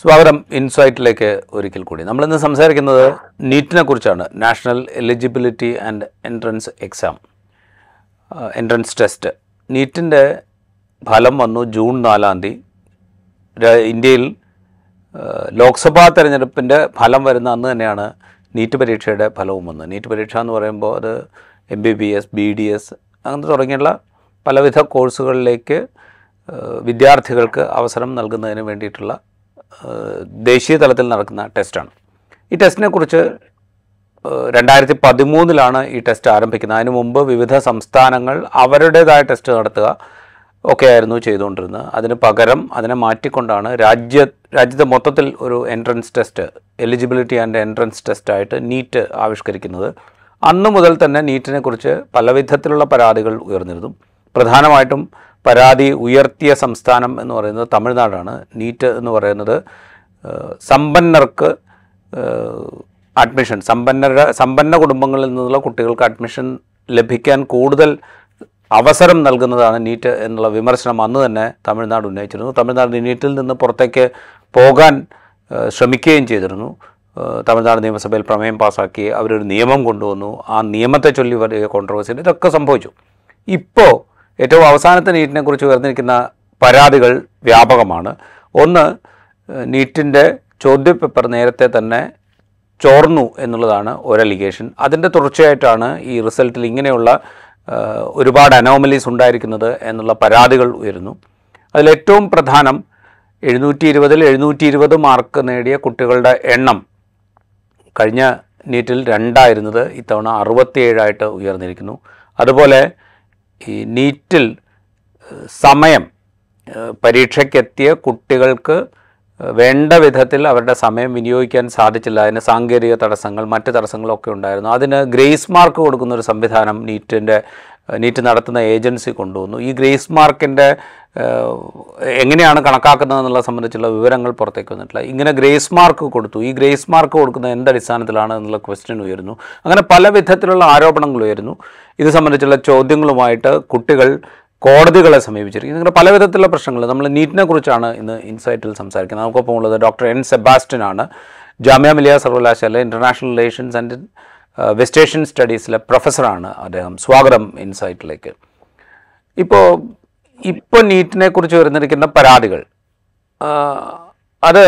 സ്വാഗതം ഇൻസൈറ്റിലേക്ക് ഒരിക്കൽ കൂടി നമ്മൾ ഇന്ന് സംസാരിക്കുന്നത് നീറ്റിനെ കുറിച്ചാണ് national eligibility and entrance exam entrance test നീറ്റിൻ്റെ ഫലം വന്നു ജൂൺ നാലാം തീയതി ഇന്ത്യയിൽ ലോക്സഭാ തെരഞ്ഞെടുപ്പിൻ്റെ ഫലം വരുന്ന അന്ന് തന്നെയാണ് നീറ്റ് പരീക്ഷയുടെ ഫലവും വന്നത് നീറ്റ് പരീക്ഷ എന്ന് പറയുമ്പോൾ അത് M B B S B D S അങ്ങനെ തുടങ്ങിയുള്ള പലവിധ കോഴ്സുകളിലേക്ക് വിദ്യാർത്ഥികൾക്ക് അവസരം നൽകുന്നതിന് വേണ്ടിയിട്ടുള്ള ദേശീയ തലത്തിൽ നടക്കുന്ന ടെസ്റ്റാണ് ഈ ടെസ്റ്റിനെ കുറിച്ച് രണ്ടായിരത്തി പതിമൂന്നിലാണ് ഈ ടെസ്റ്റ് ആരംഭിക്കുന്നത് അതിനു മുമ്പ് വിവിധ സംസ്ഥാനങ്ങൾ അവരുടേതായ ടെസ്റ്റ് നടത്തുക ഒക്കെയായിരുന്നു ആയിരുന്നു ചെയ്തുകൊണ്ടിരുന്നത് അതിന് പകരം അതിനെ മാറ്റിക്കൊണ്ടാണ് രാജ്യ രാജ്യത്തെ മൊത്തത്തിൽ ഒരു entrance test eligibility and entrance ടെസ്റ്റായിട്ട് നീറ്റ് ആവിഷ്കരിക്കുന്നത് അന്നു മുതൽ തന്നെ നീറ്റിനെക്കുറിച്ച് പല വിധത്തിലുള്ള പരാതികൾ ഉയർന്നിരുന്നു പ്രധാനമായിട്ടും പരാതി ഉയർത്തിയ സംസ്ഥാനം എന്ന് പറയുന്നത് തമിഴ്നാടാണ് നീറ്റ് എന്ന് പറയുന്നത് സമ്പന്നർക്ക് അഡ്മിഷൻ സമ്പന്നരുടെ സമ്പന്ന കുടുംബങ്ങളിൽ നിന്നുള്ള കുട്ടികൾക്ക് അഡ്മിഷൻ ലഭിക്കാൻ കൂടുതൽ അവസരം നൽകുന്നതാണ് നീറ്റ് എന്നുള്ള വിമർശനം അന്ന് തന്നെ തമിഴ്നാട് ഉന്നയിച്ചിരുന്നു തമിഴ്നാട് നീറ്റിൽ നിന്ന് പുറത്തേക്ക് പോകാൻ ശ്രമിക്കുകയും ചെയ്തിരുന്നു തമിഴ്നാട് നിയമസഭയിൽ പ്രമേയം പാസ്സാക്കി അവരൊരു നിയമം കൊണ്ടുവന്നു ആ നിയമത്തെ ചൊല്ലി വലിയ കോൺട്രവേഴ്സി ഇതൊക്കെ സംഭവിച്ചു ഇപ്പോൾ ഏറ്റവും അവസാനത്തെ നീറ്റിനെക്കുറിച്ച് ഉയർന്നിരിക്കുന്ന പരാതികൾ വ്യാപകമാണ് ഒന്ന് നീറ്റിൻ്റെ ചോദ്യപേപ്പർ നേരത്തെ തന്നെ ചോർന്നു എന്നുള്ളതാണ് ഒരു അലിഗേഷൻ അതിൻ്റെ തുടർച്ചയായിട്ടാണ് ഈ റിസൾട്ടിൽ ഇങ്ങനെയുള്ള ഒരുപാട് അനോമലീസ് ഉണ്ടായിരിക്കുന്നത് എന്നുള്ള പരാതികൾ ഉയരുന്നു അതിലേറ്റവും പ്രധാനം എഴുന്നൂറ്റി ഇരുപതിൽ എഴുന്നൂറ്റി ഇരുപത് മാർക്ക് നേടിയ കുട്ടികളുടെ എണ്ണം കഴിഞ്ഞ നീറ്റിൽ രണ്ടായിരുന്നത് ഇത്തവണ അറുപത്തിയേഴായിട്ട് ഉയർന്നിരിക്കുന്നു അതുപോലെ ഈ നീറ്റിൽ സമയം പരീക്ഷയ്ക്കെത്തിയ കുട്ടികൾക്ക് വേണ്ട വിധത്തിൽ അവരുടെ സമയം വിനിയോഗിക്കാൻ സാധിച്ചില്ല അതിന് സാങ്കേതിക തടസ്സങ്ങൾ മറ്റ് തടസ്സങ്ങളൊക്കെ ഉണ്ടായിരുന്നു അതിന് ഗ്രേസ് മാർക്ക് കൊടുക്കുന്ന ഒരു സംവിധാനം നീറ്റിൻ്റെ നീറ്റ് നടത്തുന്ന ഏജൻസി കൊണ്ടുവന്നു ഈ ഗ്രേസ് മാർക്കിൻ്റെ എങ്ങനെയാണ് കണക്കാക്കുന്നതെന്നുള്ള സംബന്ധിച്ചുള്ള വിവരങ്ങൾ പുറത്തേക്ക് വന്നിട്ടില്ല ഇങ്ങനെ ഗ്രേസ് മാർക്ക് കൊടുത്തു ഈ ഗ്രേസ് മാർക്ക് കൊടുക്കുന്നത് എന്തടിസ്ഥാനത്തിലാണ് എന്നുള്ള ക്വസ്റ്റ്യൻ ഉയരുന്നു അങ്ങനെ പല വിധത്തിലുള്ള ആരോപണങ്ങൾ ഉയരുന്നു ഇത് സംബന്ധിച്ചുള്ള ചോദ്യങ്ങളുമായിട്ട് കുട്ടികൾ കോടതികളെ സമീപിച്ചിരിക്കുന്നു ഇങ്ങനെ പല വിധത്തിലുള്ള പ്രശ്നങ്ങൾ നമ്മൾ നീറ്റിനെ കുറിച്ചാണ് ഇന്ന് ഇൻസൈറ്റിൽ സംസാരിക്കുന്നത് നമുക്കൊപ്പം ഉള്ളത് ഡോക്ടർ എൻ സെബാസ്റ്റ്യൻ ആണ് ജാമ്യ മിലിയ സർവകലാശാല ഇൻ്റർനാഷണൽ റിലേഷൻസ് ആൻഡ് വെസ്റ്റേഷ്യൻ സ്റ്റഡീസിലെ പ്രൊഫസറാണ് അദ്ദേഹം സ്വാഗതം ഇൻസൈറ്റിലേക്ക് ഇപ്പോൾ ഇപ്പോൾ നീറ്റിനെ കുറിച്ച് വരുന്നിരിക്കുന്ന പരാതികൾ അത്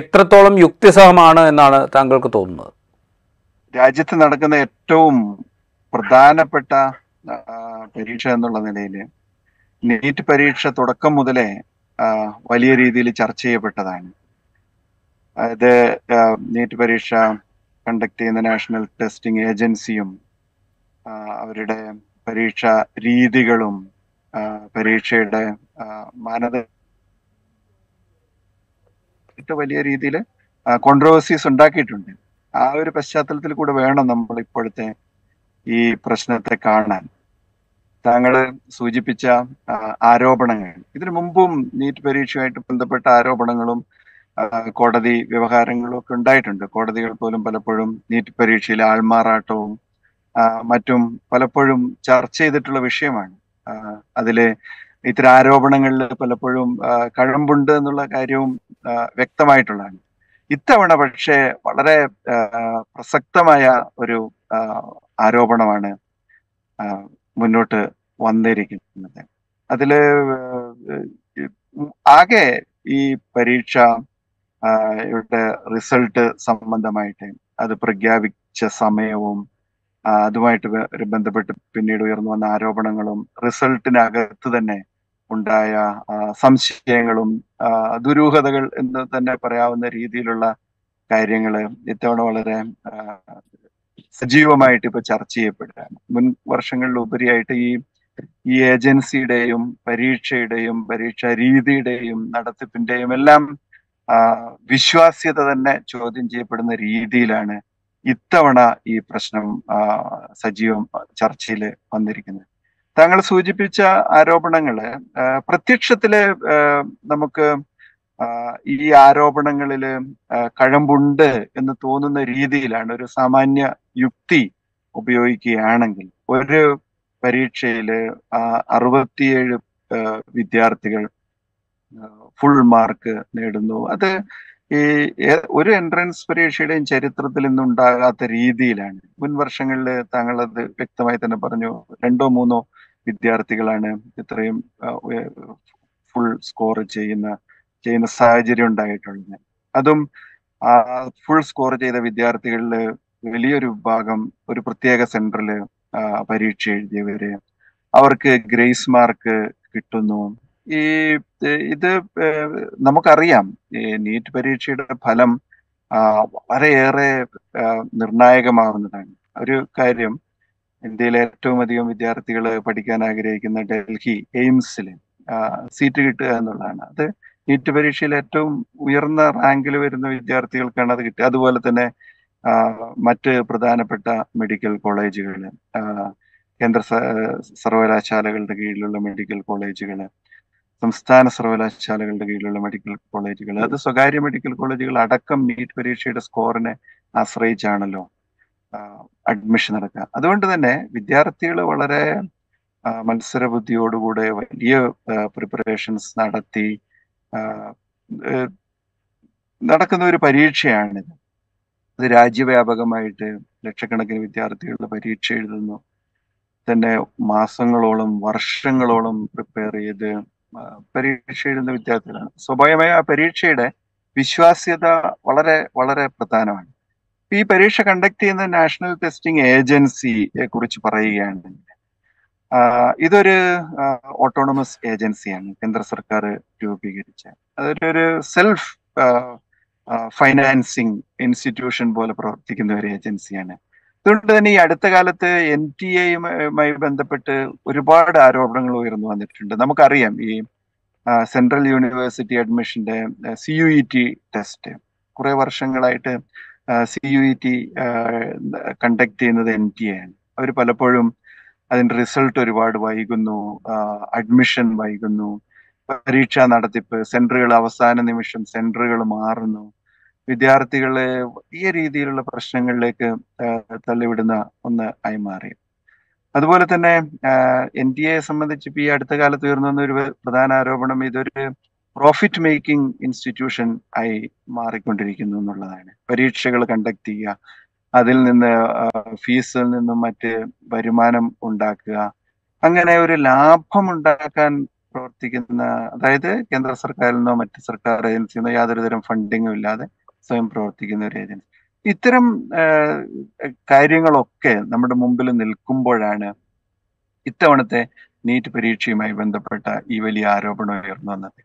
എത്രത്തോളം യുക്തിസഹമാണ് എന്നാണ് താങ്കൾക്ക് തോന്നുന്നത് രാജ്യത്ത് നടക്കുന്ന ഏറ്റവും പ്രധാനപ്പെട്ട പരീക്ഷ എന്നുള്ള നിലയിൽ നീറ്റ് പരീക്ഷ തുടക്കം മുതലേ വലിയ രീതിയിൽ ചർച്ച ചെയ്യപ്പെട്ടതാണ് അതായത് നീറ്റ് പരീക്ഷ കണ്ടക്ട് ചെയ്യുന്ന നാഷണൽ ടെസ്റ്റിംഗ് ഏജൻസിയും അവരുടെ പരീക്ഷ രീതികളും പരീക്ഷയുടെ മാനദ വലിയ രീതിയിൽ കോൺട്രവേഴ്സീസ് ഉണ്ടാക്കിയിട്ടുണ്ട് ആ ഒരു പശ്ചാത്തലത്തിൽ കൂടെ വേണം നമ്മൾ ഇപ്പോഴത്തെ ഈ പ്രശ്നത്തെ കാണാൻ താങ്കൾ സൂചിപ്പിച്ച ആരോപണങ്ങൾ ഇതിനു മുമ്പും നീറ്റ് പരീക്ഷയുമായിട്ട് ബന്ധപ്പെട്ട ആരോപണങ്ങളും കോടതി വ്യവഹാരങ്ങളൊക്കെ ഉണ്ടായിട്ടുണ്ട് കോടതികൾ പോലും പലപ്പോഴും നീറ്റ് പരീക്ഷയിലെ ആൾമാറാട്ടവും മറ്റും പലപ്പോഴും ചർച്ച ചെയ്തിട്ടുള്ള വിഷയമാണ് അതിലെ ഇത്തരം ആരോപണങ്ങളിൽ പലപ്പോഴും കഴമ്പുണ്ട് എന്നുള്ള കാര്യവും വ്യക്തമായിട്ടുള്ളതാണ് ഇത്തവണ പക്ഷേ വളരെ പ്രസക്തമായ ഒരു ആരോപണമാണ് മുന്നോട്ട് വന്നിരിക്കുന്നത് അതില് ആകെ ഈ പരീക്ഷ ഇവരുടെ റിസൾട്ട് സംബന്ധമായിട്ട് അത് പ്രഖ്യാപിച്ച സമയവും അതുമായിട്ട് ബന്ധപ്പെട്ട് പിന്നീട് ഉയർന്നു വന്ന ആരോപണങ്ങളും റിസൾട്ടിനകത്ത് തന്നെ ഉണ്ടായ സംശയങ്ങളും ദുരൂഹതകൾ എന്ന് തന്നെ പറയാവുന്ന രീതിയിലുള്ള കാര്യങ്ങൾ ഇത്തവണ വളരെ സജീവമായിട്ട് ഇപ്പൊ ചർച്ച ചെയ്യപ്പെടുകയാണ് മുൻ വർഷങ്ങളിൽ ഉപരിയായിട്ട് ഈ ഈ ഏജൻസിയുടെയും പരീക്ഷയുടെയും പരീക്ഷാ രീതിയുടെയും നടത്തിപ്പിന്റെയും എല്ലാം വിശ്വാസ്യത തന്നെ ചോദ്യം ചെയ്യപ്പെടുന്ന രീതിയിലാണ് ഇത്തവണ ഈ പ്രശ്നം സജീവം ചർച്ചയിൽ വന്നിരിക്കുന്നത് താങ്കൾ സൂചിപ്പിച്ച ആരോപണങ്ങള് പ്രത്യക്ഷത്തില് നമുക്ക് ഈ ആരോപണങ്ങളില് കഴമ്പുണ്ട് എന്ന് തോന്നുന്ന രീതിയിലാണ് ഒരു സാമാന്യ യുക്തി ഉപയോഗിക്കുകയാണെങ്കിൽ ഒരു പരീക്ഷയിൽ അറുപത്തിയേഴ് വിദ്യാർത്ഥികൾ ഫുൾ മാർക്ക് നേടുന്നു അത് ഈ ഒരു എൻട്രൻസ് പരീക്ഷയുടെയും ചരിത്രത്തിൽ ഇന്നുണ്ടാകാത്ത രീതിയിലാണ് മുൻ വർഷങ്ങളിൽ താങ്കൾ അത് വ്യക്തമായി തന്നെ പറഞ്ഞു രണ്ടോ മൂന്നോ വിദ്യാർത്ഥികളാണ് ഇത്രയും ഫുൾ സ്കോർ ചെയ്യുന്ന ചെയ്യുന്ന സാഹചര്യം ഉണ്ടായിട്ടുള്ളത് അതും ആ ഫുൾ സ്കോർ ചെയ്ത വിദ്യാർത്ഥികളിൽ വലിയൊരു വിഭാഗം ഒരു പ്രത്യേക സെന്ററിൽ പരീക്ഷ എഴുതിയവര് അവർക്ക് ഗ്രേസ് മാർക്ക് കിട്ടുന്നു ഈ ഇത് നമുക്കറിയാം ഈ നീറ്റ് പരീക്ഷയുടെ ഫലം വളരെയേറെ നിർണായകമാവുന്നതാണ് ഒരു കാര്യം ഇന്ത്യയിലെ ഏറ്റവും അധികം വിദ്യാർത്ഥികൾ പഠിക്കാൻ ആഗ്രഹിക്കുന്ന ഡൽഹി എയിംസിൽ സീറ്റ് കിട്ടുക എന്നുള്ളതാണ് അത് നീറ്റ് പരീക്ഷയിൽ ഏറ്റവും ഉയർന്ന റാങ്കിൽ വരുന്ന വിദ്യാർത്ഥികൾക്കാണ് അത് കിട്ടുക അതുപോലെ തന്നെ മറ്റ് പ്രധാനപ്പെട്ട മെഡിക്കൽ കോളേജുകൾ കേന്ദ്ര സർവകലാശാലകളുടെ കീഴിലുള്ള മെഡിക്കൽ കോളേജുകൾ സംസ്ഥാന സർവകലാശാലകളുടെ കീഴിലുള്ള മെഡിക്കൽ കോളേജുകൾ അത് സ്വകാര്യ മെഡിക്കൽ കോളേജുകൾ അടക്കം നീറ്റ് പരീക്ഷയുടെ സ്കോറിനെ ആശ്രയിച്ചാണല്ലോ അഡ്മിഷൻ നടക്കുക അതുകൊണ്ട് തന്നെ വിദ്യാർത്ഥികൾ വളരെ മത്സര ബുദ്ധിയോടുകൂടെ വലിയ പ്രിപ്പറേഷൻസ് നടത്തി നടക്കുന്ന ഒരു പരീക്ഷയാണിത് അത് രാജ്യവ്യാപകമായിട്ട് ലക്ഷക്കണക്കിന് വിദ്യാർത്ഥികൾ പരീക്ഷ എഴുതുന്നു തന്നെ മാസങ്ങളോളം വർഷങ്ങളോളം പ്രിപ്പയർ ചെയ്ത് പരീക്ഷ എഴുതുന്ന വിദ്യാർത്ഥികളാണ് സ്വാഭാവികമായി ആ പരീക്ഷയുടെ വിശ്വാസ്യത വളരെ വളരെ പ്രധാനമാണ് ഈ പരീക്ഷ കണ്ടക്ട് ചെയ്യുന്ന നാഷണൽ ടെസ്റ്റിംഗ് ഏജൻസിയെ കുറിച്ച് പറയുകയാണെങ്കിൽ ഇതൊരു ഓട്ടോണമസ് ഏജൻസിയാണ് കേന്ദ്ര സർക്കാർ രൂപീകരിച്ച അതൊരു സെൽഫ് ഫൈനാൻസിങ് ഇൻസ്റ്റിറ്റ്യൂഷൻ പോലെ പ്രവർത്തിക്കുന്ന ഒരു ഏജൻസിയാണ് അതുകൊണ്ട് തന്നെ ഈ അടുത്ത കാലത്ത് എൻ ടി എയുമായി ബന്ധപ്പെട്ട് ഒരുപാട് ആരോപണങ്ങൾ ഉയർന്നു വന്നിട്ടുണ്ട് നമുക്കറിയാം ഈ സെൻട്രൽ യൂണിവേഴ്സിറ്റി അഡ്മിഷന്റെ C U E T test കുറെ വർഷങ്ങളായിട്ട് C U E T conduct ചെയ്യുന്നത് എൻ ടി എ ആണ് അവർ പലപ്പോഴും അതിന്റെ റിസൾട്ട് ഒരുപാട് വൈകുന്നു അഡ്മിഷൻ വൈകുന്നു പരീക്ഷാ നടത്തിപ്പ് സെന്ററുകൾ അവസാന നിമിഷം സെന്ററുകൾ മാറുന്നു വിദ്യാർത്ഥികളെ വലിയ രീതിയിലുള്ള പ്രശ്നങ്ങളിലേക്ക് തള്ളിവിടുന്ന ഒന്ന് ആയി മാറി അതുപോലെ തന്നെ എൻ ഡി എ സംബന്ധിച്ച് ഇപ്പൊ ഈ അടുത്ത കാലത്ത് ഉയർന്നു ഒരു പ്രധാന ആരോപണം ഇതൊരു പ്രോഫിറ്റ് മേക്കിംഗ് ഇൻസ്റ്റിറ്റ്യൂഷൻ ആയി മാറിക്കൊണ്ടിരിക്കുന്നു എന്നുള്ളതാണ് പരീക്ഷകൾ കണ്ടക്ട് ചെയ്യുക അതിൽ നിന്ന് ഫീസിൽ നിന്നും മറ്റ് വരുമാനം ഉണ്ടാക്കുക അങ്ങനെ ഒരു ലാഭം ഉണ്ടാക്കാൻ പ്രവർത്തിക്കുന്ന അതായത് കേന്ദ്ര സർക്കാരിൽ നിന്നോ മറ്റ് സർക്കാർ ഏജൻസിയിൽ നിന്നോ യാതൊരു തരം ഫണ്ടിങ്ങും ഇല്ലാതെ സ്വയം പ്രവർത്തിക്കുന്ന ഒരു ഏജൻസി ഇത്തരം കാര്യങ്ങളൊക്കെ നമ്മുടെ മുമ്പിൽ നിൽക്കുമ്പോഴാണ് ഇത്തവണത്തെ നീറ്റ് പരീക്ഷയുമായി ബന്ധപ്പെട്ട ഈ വലിയ ആരോപണം ഉയർന്നു വന്നത്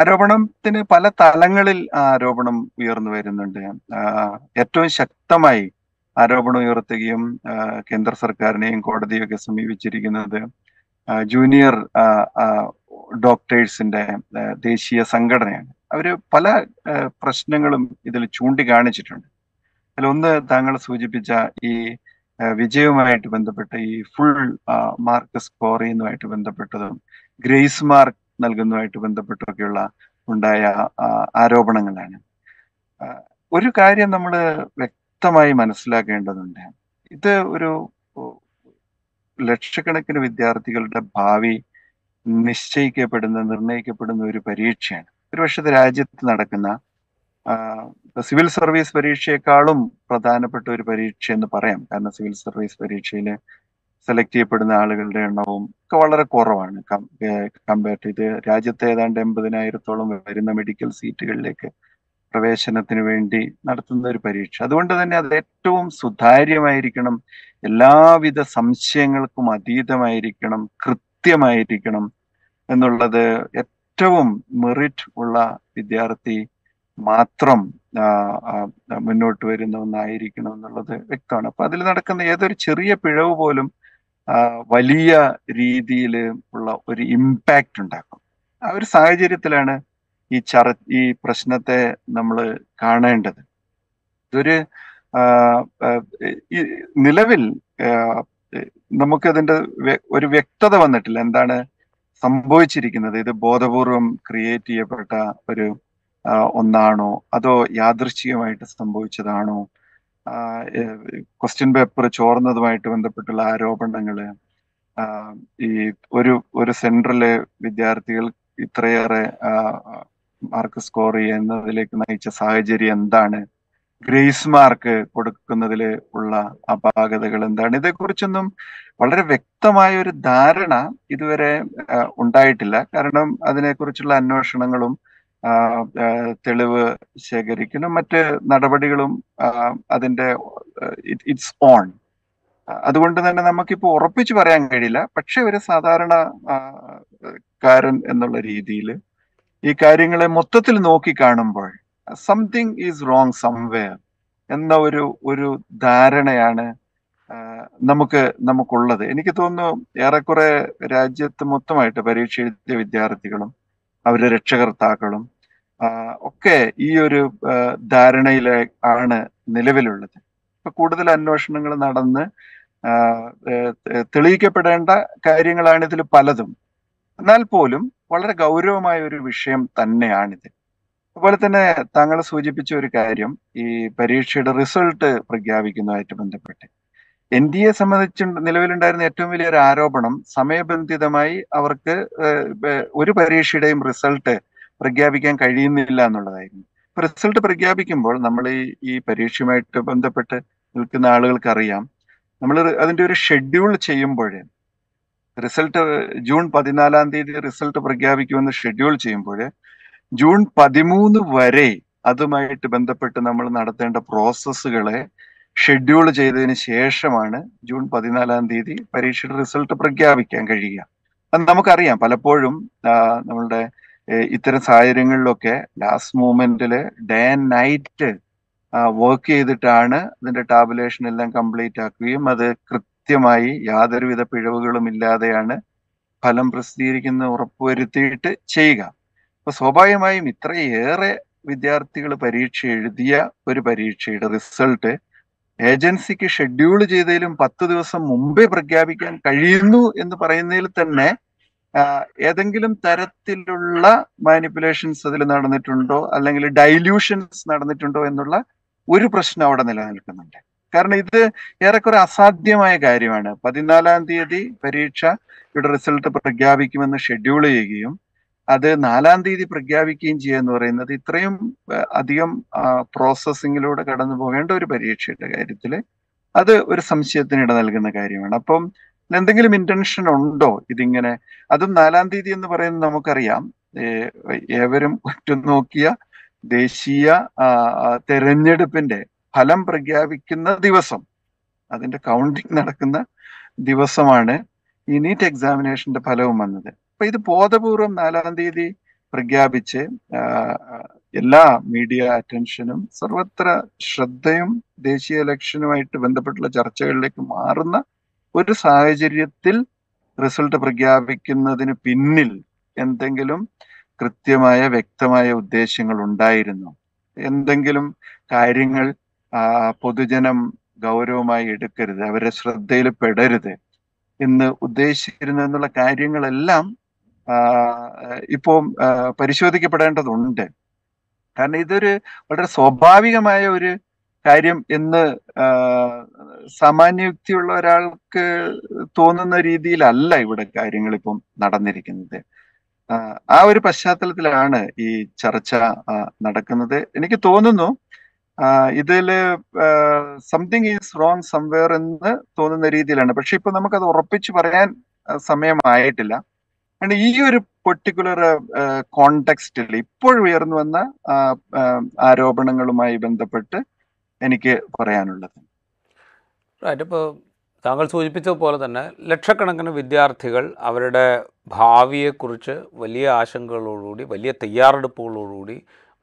ആരോപണത്തിന് പല തലങ്ങളിൽ ആരോപണം ഉയർന്നു വരുന്നുണ്ട് ഏറ്റവും ശക്തമായി ആരോപണം ഉയർത്തുകയും കേന്ദ്ര സർക്കാരിനെയും കോടതിയൊക്കെ സമീപിച്ചിരിക്കുന്നത് ജൂനിയർ ഡോക്ടേഴ്സിന്റെ ദേശീയ സംഘടനയാണ് അവർ പല പ്രശ്നങ്ങളും ഇതിൽ ചൂണ്ടിക്കാണിച്ചിട്ടുണ്ട് അതിലൊന്ന് താങ്കൾ സൂചിപ്പിച്ച ഈ വിജയവുമായിട്ട് ബന്ധപ്പെട്ട ഈ ഫുൾ മാർക്ക് സ്കോർ ചെയ്യുന്നതുമായിട്ട് ബന്ധപ്പെട്ടതും ഗ്രേസ് മാർക്ക് നൽകുന്നതുമായിട്ട് ബന്ധപ്പെട്ടൊക്കെയുള്ള ഉണ്ടായ ആരോപണങ്ങളാണ് ഒരു കാര്യം നമ്മൾ വ്യക്തമായി മനസ്സിലാക്കേണ്ടതുണ്ട് ഇത് ഒരു ലക്ഷക്കണക്കിന് വിദ്യാർത്ഥികളുടെ ഭാവി നിശ്ചയിക്കപ്പെടുന്ന നിർണ്ണയിക്കപ്പെടുന്ന ഒരു പരീക്ഷയാണ് ഒരുപക്ഷത്തെ രാജ്യത്ത് നടക്കുന്ന സിവിൽ സർവീസ് പരീക്ഷയെക്കാളും പ്രധാനപ്പെട്ട ഒരു പരീക്ഷ എന്ന് പറയാം കാരണം സിവിൽ സർവീസ് പരീക്ഷയിൽ സെലക്ട് ചെയ്യപ്പെടുന്ന ആളുകളുടെ എണ്ണവും ഒക്കെ വളരെ കുറവാണ് കമ്പയർ ചെയ്ത് രാജ്യത്തെ ഏതാണ്ട് എൺപതിനായിരത്തോളം വരുന്ന മെഡിക്കൽ സീറ്റുകളിലേക്ക് പ്രവേശനത്തിന് വേണ്ടി നടത്തുന്ന ഒരു പരീക്ഷ അതുകൊണ്ട് തന്നെ അത് ഏറ്റവും സുതാര്യമായിരിക്കണം എല്ലാവിധ സംശയങ്ങൾക്കും അതീതമായിരിക്കണം കൃത്യമായിരിക്കണം എന്നുള്ളത് ഏറ്റവും മെറിറ്റ് ഉള്ള വിദ്യാർത്ഥി മാത്രം മുന്നോട്ട് വരുന്ന ഒന്നായിരിക്കണം എന്നുള്ളത് വ്യക്തമാണ് അപ്പൊ അതിൽ നടക്കുന്ന ഏതൊരു ചെറിയ പിഴവ് പോലും വലിയ രീതിയിൽ ഉള്ള ഒരു ഇമ്പാക്റ്റ് ഉണ്ടാക്കും ആ ഒരു സാഹചര്യത്തിലാണ് ഈ ചർ ഈ പ്രശ്നത്തെ നമ്മൾ കാണേണ്ടത് ഇതൊരു നിലവിൽ നമുക്കതിൻ്റെ ഒരു വ്യക്തത വന്നിട്ടില്ല എന്താണ് സംഭവിച്ചിരിക്കുന്നത് ഇത് ബോധപൂർവം ക്രിയേറ്റ് ചെയ്യപ്പെട്ട ഒരു ഒന്നാണോ അതോ യാദൃശ്ചികമായിട്ട് സംഭവിച്ചതാണോ ക്വസ്റ്റ്യൻ പേപ്പർ ചോർന്നതുമായിട്ട് ബന്ധപ്പെട്ടുള്ള ആരോപണങ്ങള് ഈ ഒരു ഒരു സെന്ററിലെ വിദ്യാർത്ഥികൾ ഇത്രയേറെ മാർക്ക് സ്കോർ ചെയ്യുന്നതിലേക്ക് നയിച്ച സാഹചര്യം എന്താണ് ഗ്രേസ് മാർക്ക് കൊടുക്കുന്നതിൽ ഉള്ള അപാകതകൾ എന്താണ് ഇതേക്കുറിച്ചൊന്നും വളരെ വ്യക്തമായ ഒരു ധാരണ ഇതുവരെ ഉണ്ടായിട്ടില്ല കാരണം അതിനെക്കുറിച്ചുള്ള അന്വേഷണങ്ങളും തെളിവ് ശേഖരിക്കലും മറ്റ് നടപടികളും അതിന്റെ ഇറ്റ്സ് ഓൺ അതുകൊണ്ട് തന്നെ നമുക്കിപ്പോൾ ഉറപ്പിച്ചു പറയാൻ കഴിയില്ല പക്ഷെ ഒരു സാധാരണ കാരൻ എന്നുള്ള രീതിയിൽ ഈ കാര്യങ്ങളെ മൊത്തത്തിൽ നോക്കി കാണുമ്പോൾ സംതിങ് ഈസ് റോങ് സംവെയർ എന്ന ഒരു ഒരു ധാരണയാണ് നമുക്ക് നമുക്കുള്ളത് എനിക്ക് തോന്നുന്നു ഏറെക്കുറെ രാജ്യത്ത് മൊത്തമായിട്ട് പരീക്ഷ എഴുതിയ വിദ്യാർത്ഥികളും അവരുടെ രക്ഷകർത്താക്കളും ഒക്കെ ഈ ഒരു ധാരണയിലെ ആണ് നിലവിലുള്ളത് ഇപ്പൊ കൂടുതൽ അന്വേഷണങ്ങൾ നടന്ന് തെളിയിക്കപ്പെടേണ്ട കാര്യങ്ങളാണ് ഇതിൽ പലതും എന്നാൽ പോലും വളരെ ഗൗരവമായ ഒരു വിഷയം തന്നെയാണിത് അതുപോലെ തന്നെ താങ്കൾ സൂചിപ്പിച്ച ഒരു കാര്യം ഈ പരീക്ഷയുടെ റിസൾട്ട് പ്രഖ്യാപിക്കുന്നതായിട്ട് ബന്ധപ്പെട്ട് എൻ ഡി എ സംബന്ധിച്ച് നിലവിലുണ്ടായിരുന്ന ഏറ്റവും വലിയൊരു ആരോപണം സമയബന്ധിതമായി അവർക്ക് ഒരു പരീക്ഷയുടെയും റിസൾട്ട് പ്രഖ്യാപിക്കാൻ കഴിയുന്നില്ല എന്നുള്ളതായിരുന്നു റിസൾട്ട് പ്രഖ്യാപിക്കുമ്പോൾ നമ്മൾ ഈ ഈ പരീക്ഷയുമായിട്ട് ബന്ധപ്പെട്ട് നിൽക്കുന്ന ആളുകൾക്ക് അറിയാം നമ്മൾ അതിന്റെ ഒരു ഷെഡ്യൂൾ ചെയ്യുമ്പോഴേ റിസൾട്ട് ജൂൺ പതിനാലാം തീയതി റിസൾട്ട് പ്രഖ്യാപിക്കുമെന്ന് ഷെഡ്യൂൾ ചെയ്യുമ്പോൾ ജൂൺ പതിമൂന്ന് വരെ അതുമായിട്ട് ബന്ധപ്പെട്ട് നമ്മൾ നടത്തേണ്ട പ്രോസസ്സുകളെ ഷെഡ്യൂൾ ചെയ്തതിന് ശേഷമാണ് ജൂൺ പതിനാലാം തീയതി പരീക്ഷയുടെ റിസൾട്ട് പ്രഖ്യാപിക്കാൻ കഴിയുക അത് നമുക്കറിയാം പലപ്പോഴും നമ്മളുടെ ഇത്തരം സാഹചര്യങ്ങളിലൊക്കെ ലാസ്റ്റ് മൂമെന്റിൽ ഡേ ആൻഡ് നൈറ്റ് വർക്ക് ചെയ്തിട്ടാണ് അതിന്റെ ടാബുലേഷൻ എല്ലാം കംപ്ലീറ്റ് ആക്കുകയും അത് കൃത്യമായി യാതൊരുവിധ പിഴവുകളും ഇല്ലാതെയാണ് ഫലം പ്രസിദ്ധീകരിക്കുന്ന ഉറപ്പുവരുത്തിയിട്ട് ചെയ്യുക അപ്പൊ സ്വാഭാവികമായും ഇത്രയേറെ വിദ്യാർത്ഥികൾ പരീക്ഷ എഴുതിയ ഒരു പരീക്ഷയുടെ റിസൾട്ട് ഏജൻസിക്ക് ഷെഡ്യൂൾ ചെയ്തതിലും പത്ത് ദിവസം മുമ്പേ പ്രഖ്യാപിക്കാൻ കഴിയുന്നു എന്ന് പറയുന്നതിൽ തന്നെ ഏതെങ്കിലും തരത്തിലുള്ള മാനിപ്പുലേഷൻസ് അതിൽ നടന്നിട്ടുണ്ടോ അല്ലെങ്കിൽ ഡൈല്യൂഷൻസ് നടന്നിട്ടുണ്ടോ എന്നുള്ള ഒരു പ്രശ്നം അവിടെ നിലനിൽക്കുന്നുണ്ട് കാരണം ഇത് ഏറെക്കുറെ അസാധ്യമായ കാര്യമാണ് പതിനാലാം തീയതി പരീക്ഷയുടെ റിസൾട്ട് പ്രഖ്യാപിക്കുമെന്ന് ഷെഡ്യൂൾ ചെയ്യുകയും അത് നാലാം തീയതി പ്രഖ്യാപിക്കുകയും ചെയ്യുക എന്ന് പറയുന്നത് ഇത്രയും അധികം പ്രോസസ്സിങ്ങിലൂടെ കടന്നു പോകേണ്ട ഒരു പരീക്ഷയുടെ കാര്യത്തിൽ അത് ഒരു സംശയത്തിന് ഇട നൽകുന്ന കാര്യമാണ് അപ്പം എന്തെങ്കിലും ഇന്റൻഷൻ ഉണ്ടോ ഇതിങ്ങനെ അതും നാലാം തീയതി എന്ന് പറയുന്നത് നമുക്കറിയാം ഏവരും ഉറ്റുനോക്കിയ ദേശീയ തെരഞ്ഞെടുപ്പിന്റെ ഫലം പ്രഖ്യാപിക്കുന്ന ദിവസം അതിന്റെ കൗണ്ടിങ് നടക്കുന്ന ദിവസമാണ് ഈ നീറ്റ് എക്സാമിനേഷന്റെ ഫലവും വന്നത് അപ്പൊ ഇത് ബോധപൂർവം നാലാം തീയതി പ്രഖ്യാപിച്ച് എല്ലാ മീഡിയ അറ്റൻഷനും സർവത്ര ശ്രദ്ധയും ദേശീയ ഇലക്ഷനുമായിട്ട് ബന്ധപ്പെട്ടുള്ള ചർച്ചകളിലേക്ക് മാറുന്ന ഒരു സാഹചര്യത്തിൽ റിസൾട്ട് പ്രഖ്യാപിക്കുന്നതിന് പിന്നിൽ എന്തെങ്കിലും കൃത്യമായ വ്യക്തമായ ഉദ്ദേശങ്ങൾ ഉണ്ടായിരുന്നു എന്തെങ്കിലും കാര്യങ്ങൾ പൊതുജനം ഗൗരവമായി എടുക്കരുത് അവരെ ശ്രദ്ധയിൽ പെടരുത് എന്ന് ഉദ്ദേശിച്ചിരുന്നു എന്നുള്ള കാര്യങ്ങളെല്ലാം ഇപ്പോൾ പരിശോധിക്കപ്പെടേണ്ടതുണ്ട് കാരണം ഇതൊരു വളരെ സ്വാഭാവികമായ ഒരു കാര്യം എന്ന് സാമാന്യുക്തിയുള്ള ഒരാൾക്ക് തോന്നുന്ന രീതിയിലല്ല ഇവിടെ കാര്യങ്ങൾ ഇപ്പം നടന്നിരിക്കുന്നത് ആ ഒരു പശ്ചാത്തലത്തിലാണ് ഈ ചർച്ച നടക്കുന്നത് എനിക്ക് തോന്നുന്നു ഇതിൽ സംതിങ് ഈസ് റോങ് സംവെയർ എന്ന് തോന്നുന്ന രീതിയിലാണ് പക്ഷെ ഇപ്പൊ നമുക്കത് ഉറപ്പിച്ചു പറയാൻ സമയമായിട്ടില്ല കാരണം ഈ ഒരു പെർട്ടിക്കുലർ കോണ്ടെക്സ്റ്റിൽ ഇപ്പോൾ ഉയർന്നു വന്ന ആരോപണങ്ങളുമായി ബന്ധപ്പെട്ട് എനിക്ക് പറയാനുള്ളത് റൈറ്റ് ഇപ്പോൾ താങ്കൾ പോലെ തന്നെ ലക്ഷക്കണക്കിന് വിദ്യാർത്ഥികൾ അവരുടെ ഭാവിയെക്കുറിച്ച് വലിയ ആശങ്കകളോടുകൂടി വലിയ തയ്യാറെടുപ്പുകളോടുകൂടി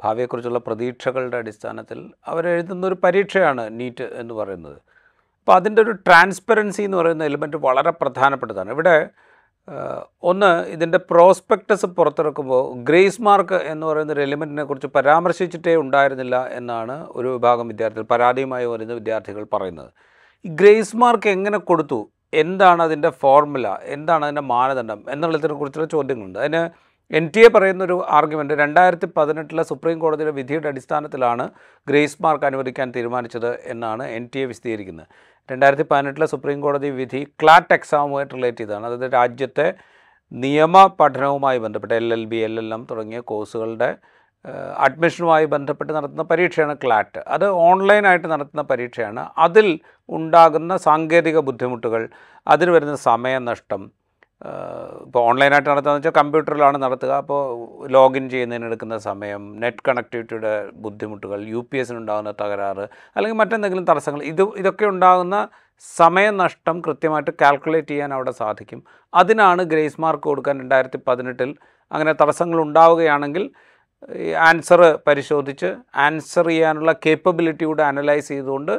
ഭാവിയെക്കുറിച്ചുള്ള പ്രതീക്ഷകളുടെ അടിസ്ഥാനത്തിൽ അവരെഴുതുന്ന ഒരു പരീക്ഷയാണ് നീറ്റ് എന്ന് പറയുന്നത് അപ്പോൾ അതിൻ്റെ ഒരു ട്രാൻസ്പെറൻസി എന്ന് പറയുന്ന എലിമെൻറ്റ് വളരെ പ്രധാനപ്പെട്ടതാണ് ഇവിടെ ഒന്ന് ഇതിൻ്റെ പ്രോസ്പെക്ടസ് പുറത്തിറക്കുമ്പോൾ ഗ്രേസ് മാർക്ക് എന്ന് പറയുന്ന ഒരു എലിമെൻറ്റിനെ കുറിച്ച് പരാമർശിച്ചിട്ടേ ഉണ്ടായിരുന്നില്ല എന്നാണ് ഒരു വിഭാഗം വിദ്യാർത്ഥികൾ പരാതിയുമായി വരുന്ന വിദ്യാർത്ഥികൾ പറയുന്നത് ഈ ഗ്രേസ് മാർക്ക് എങ്ങനെ കൊടുത്തു എന്താണ് അതിൻ്റെ ഫോർമുല എന്താണ് അതിൻ്റെ മാനദണ്ഡം എന്നുള്ളതിനെ കുറിച്ചുള്ള ചോദ്യങ്ങളുണ്ട് അതിന് എൻ ടി എ പറയുന്നൊരു ആർഗ്യുമെൻറ്റ് രണ്ടായിരത്തി പതിനെട്ടിലെ സുപ്രീം കോടതിയുടെ വിധിയുടെ അടിസ്ഥാനത്തിലാണ് ഗ്രേസ് മാർക്ക് അനുവദിക്കാൻ തീരുമാനിച്ചത് എന്നാണ് എൻ ടി എ വിശദീകരിക്കുന്നത് രണ്ടായിരത്തി പതിനെട്ടിലെ സുപ്രീം കോടതി വിധി ക്ലാറ്റ് എക്സാമുമായിട്ട് റിലേറ്റ് ചെയ്തതാണ് അതായത് രാജ്യത്തെ നിയമ പഠനവുമായി ബന്ധപ്പെട്ട് L L B L L M തുടങ്ങിയ കോഴ്സുകളുടെ അഡ്മിഷനുമായി ബന്ധപ്പെട്ട് നടത്തുന്ന പരീക്ഷയാണ് ക്ലാറ്റ് അത് ഓൺലൈനായിട്ട് നടത്തുന്ന പരീക്ഷയാണ് അതിൽ ഉണ്ടാകുന്ന സാങ്കേതിക ബുദ്ധിമുട്ടുകൾ അതിന് വരുന്ന സമയനഷ്ടം ഇപ്പോൾ ഓൺലൈനായിട്ട് നടത്തുകയെന്ന് വെച്ചാൽ കമ്പ്യൂട്ടറിലാണ് നടത്തുക അപ്പോൾ ലോഗിൻ ചെയ്യുന്നതിന് എടുക്കുന്ന സമയം നെറ്റ് കണക്ടിവിറ്റിയുടെ ബുദ്ധിമുട്ടുകൾ യു പി എസിനുണ്ടാകുന്ന തകരാറ് അല്ലെങ്കിൽ മറ്റെന്തെങ്കിലും തടസ്സങ്ങൾ ഇത് ഇതൊക്കെ ഉണ്ടാകുന്ന സമയനഷ്ടം കൃത്യമായിട്ട് കാൽക്കുലേറ്റ് ചെയ്യാൻ അവിടെ സാധിക്കും അതിനാണ് ഗ്രേസ് മാർക്ക് കൊടുക്കാൻ രണ്ടായിരത്തി പതിനെട്ടിൽ അങ്ങനെ തടസ്സങ്ങൾ ഉണ്ടാവുകയാണെങ്കിൽ ആൻസർ പരിശോധിച്ച് ആൻസർ ചെയ്യാനുള്ള കേപ്പബിലിറ്റിയുടെ അനലൈസ് ചെയ്തുകൊണ്ട്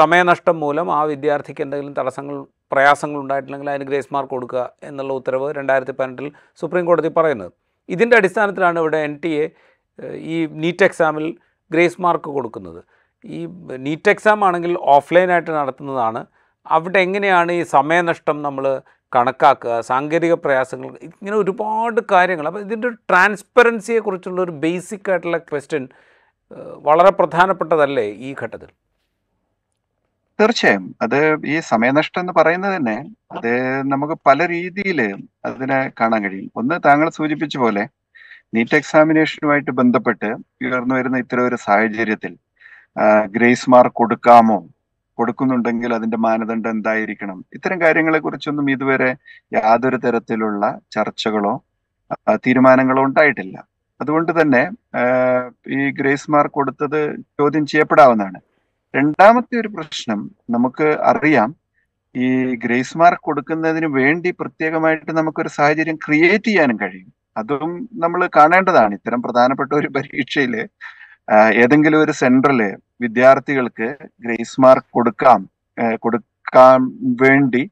സമയനഷ്ടം മൂലം ആ വിദ്യാർത്ഥിക്ക് എന്തെങ്കിലും തടസ്സങ്ങൾ പ്രയാസങ്ങൾ ഉണ്ടായിട്ടില്ലെങ്കിൽ അതിന് ഗ്രേസ് മാർക്ക് കൊടുക്കുക എന്നുള്ള ഉത്തരവ് രണ്ടായിരത്തി പതിനെട്ടിൽ സുപ്രീം കോടതി പറയുന്നത് ഇതിൻ്റെ അടിസ്ഥാനത്തിലാണ് ഇവിടെ എൻ ടി എ ഈ നീറ്റ് എക്സാമിൽ ഗ്രേസ് മാർക്ക് കൊടുക്കുന്നത് ഈ നീറ്റ് എക്സാം ആണെങ്കിൽ ഓഫ്ലൈനായിട്ട് നടത്തുന്നതാണ് അവിടെ എങ്ങനെയാണ് ഈ സമയനഷ്ടം നമ്മൾ കണക്കാക്കുക സാങ്കേതിക പ്രയാസങ്ങൾ ഇങ്ങനെ ഒരുപാട് കാര്യങ്ങൾ അപ്പോൾ ഇതിൻ്റെ ഒരു ട്രാൻസ്പെറൻസിയെക്കുറിച്ചുള്ള ഒരു ബേസിക് ആയിട്ടുള്ള ക്വസ്റ്റ്യൻ വളരെ പ്രധാനപ്പെട്ടതല്ലേ ഈ ഘട്ടത്തിൽ തീർച്ചയായും അത് ഈ സമയനഷ്ടം എന്ന് പറയുന്നത് തന്നെ അത് നമുക്ക് പല രീതിയിൽ അതിനെ കാണാൻ കഴിയും ഒന്ന് താങ്കൾ സൂചിപ്പിച്ച പോലെ നീറ്റ് എക്സാമിനേഷനുമായിട്ട് ബന്ധപ്പെട്ട് ഉയർന്നു വരുന്ന ഇത്തരം ഒരു സാഹചര്യത്തിൽ ഗ്രേസ് മാർക്ക് കൊടുക്കാമോ കൊടുക്കുന്നുണ്ടെങ്കിൽ അതിന്റെ മാനദണ്ഡം എന്തായിരിക്കണം ഇത്തരം കാര്യങ്ങളെ കുറിച്ചൊന്നും ഇതുവരെ യാതൊരു തരത്തിലുള്ള ചർച്ചകളോ തീരുമാനങ്ങളോ ഉണ്ടായിട്ടില്ല അതുകൊണ്ട് തന്നെ ഈ ഗ്രേസ് മാർക്ക് കൊടുത്തത് ചോദ്യം ചെയ്യപ്പെടാവുന്നതാണ് രണ്ടാമത്തെ ഒരു പ്രശ്നം നമുക്ക് അറിയാം ഈ ഗ്രേസ് മാർക്ക് കൊടുക്കുന്നതിന് വേണ്ടി പ്രത്യേകമായിട്ട് നമുക്കൊരു സാഹചര്യം ക്രിയേറ്റ് ചെയ്യാനും കഴിയും അതും നമ്മൾ കാണേണ്ടതാണ് ഇത്തരം പ്രധാനപ്പെട്ട ഒരു പരീക്ഷയില് ഏതെങ്കിലും ഒരു സെൻട്രല് വിദ്യാർത്ഥികൾക്ക് ഗ്രേസ് മാർക്ക് കൊടുക്കാം കൊടുക്കാൻ വേണ്ടി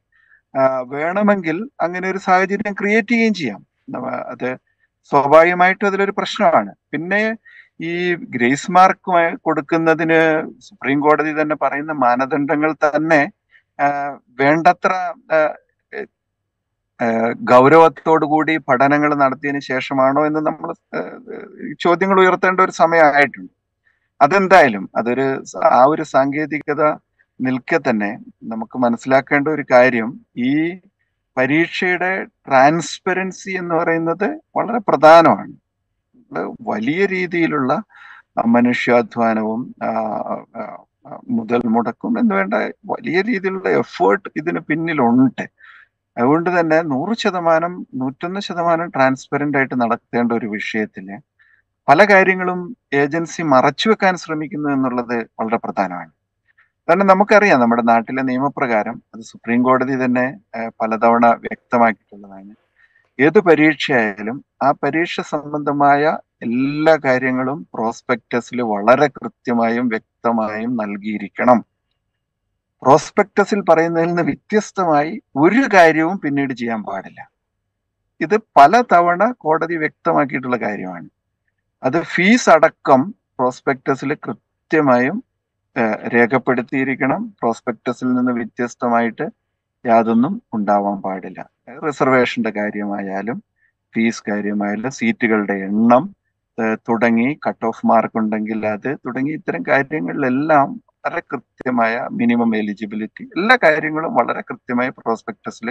വേണമെങ്കിൽ അങ്ങനെ ഒരു സാഹചര്യം ക്രിയേറ്റ് ചെയ്യുകയും ചെയ്യാം അത് സ്വാഭാവികമായിട്ടും അതിലൊരു പ്രശ്നമാണ് പിന്നെ ഈ ഗ്രേസ് മാർക്ക് കൊടുക്കുന്നതിന് സുപ്രീം കോടതി തന്നെ പറയുന്ന മാനദണ്ഡങ്ങൾ തന്നെ വേണ്ടത്ര കൂടി പഠനങ്ങൾ നടത്തിയതിനു ശേഷമാണോ എന്ന് നമ്മൾ ചോദ്യങ്ങൾ ഉയർത്തേണ്ട ഒരു സമയമായിട്ടുണ്ട് അതെന്തായാലും അതൊരു ആ ഒരു സാങ്കേതികത നിൽക്കെ തന്നെ നമുക്ക് മനസ്സിലാക്കേണ്ട ഒരു കാര്യം ഈ പരീക്ഷയുടെ ട്രാൻസ്പെറൻസി എന്ന് പറയുന്നത് വളരെ പ്രധാനമാണ് വലിയ രീതിയിലുള്ള മനുഷ്യാധ്വാനവും മുതൽ മുടക്കും എന്ന് വേണ്ട വലിയ രീതിയിലുള്ള എഫേർട്ട് ഇതിന് പിന്നിലുണ്ട് അതുകൊണ്ട് തന്നെ നൂറ് ശതമാനം നൂറ്റൊന്ന് ശതമാനം ട്രാൻസ്പെറൻ്റ് ആയിട്ട് നടത്തേണ്ട ഒരു വിഷയത്തില് പല കാര്യങ്ങളും ഏജൻസി മറച്ചു വെക്കാൻ ശ്രമിക്കുന്നു എന്നുള്ളത് വളരെ പ്രധാനമാണ് കാരണം നമുക്കറിയാം നമ്മുടെ നാട്ടിലെ നിയമപ്രകാരം അത് സുപ്രീം കോടതി തന്നെ പലതവണ വ്യക്തമാക്കിയിട്ടുള്ളതാണ് ഏത് പരീക്ഷയായാലും ആ പരീക്ഷ സംബന്ധമായ എല്ലാ കാര്യങ്ങളും പ്രോസ്പെക്ടസിൽ വളരെ കൃത്യമായും വ്യക്തമായും നൽകിയിരിക്കണം പ്രോസ്പെക്ടസിൽ പറയുന്നതിൽ നിന്ന് വ്യത്യസ്തമായി ഒരു കാര്യവും പിന്നീട് ചെയ്യാൻ പാടില്ല ഇത് പല തവണ കോടതി വ്യക്തമാക്കിയിട്ടുള്ള കാര്യമാണ് അത് ഫീസ് അടക്കം പ്രോസ്പെക്ടസിൽ കൃത്യമായും രേഖപ്പെടുത്തിയിരിക്കണം പ്രോസ്പെക്ടസിൽ നിന്ന് വ്യത്യസ്തമായിട്ട് യാതൊന്നും ഉണ്ടാവാൻ പാടില്ല റിസർവേഷന്റെ കാര്യമായാലും ഫീസ് കാര്യമായാലും സീറ്റുകളുടെ എണ്ണം തുടങ്ങി കട്ട് ഓഫ് മാർക്ക് ഉണ്ടെങ്കിൽ അത് തുടങ്ങി ഇത്തരം കാര്യങ്ങളിലെല്ലാം വളരെ കൃത്യമായ മിനിമം എലിജിബിലിറ്റി എല്ലാ കാര്യങ്ങളും വളരെ കൃത്യമായ പ്രോസ്പെക്ടസിൽ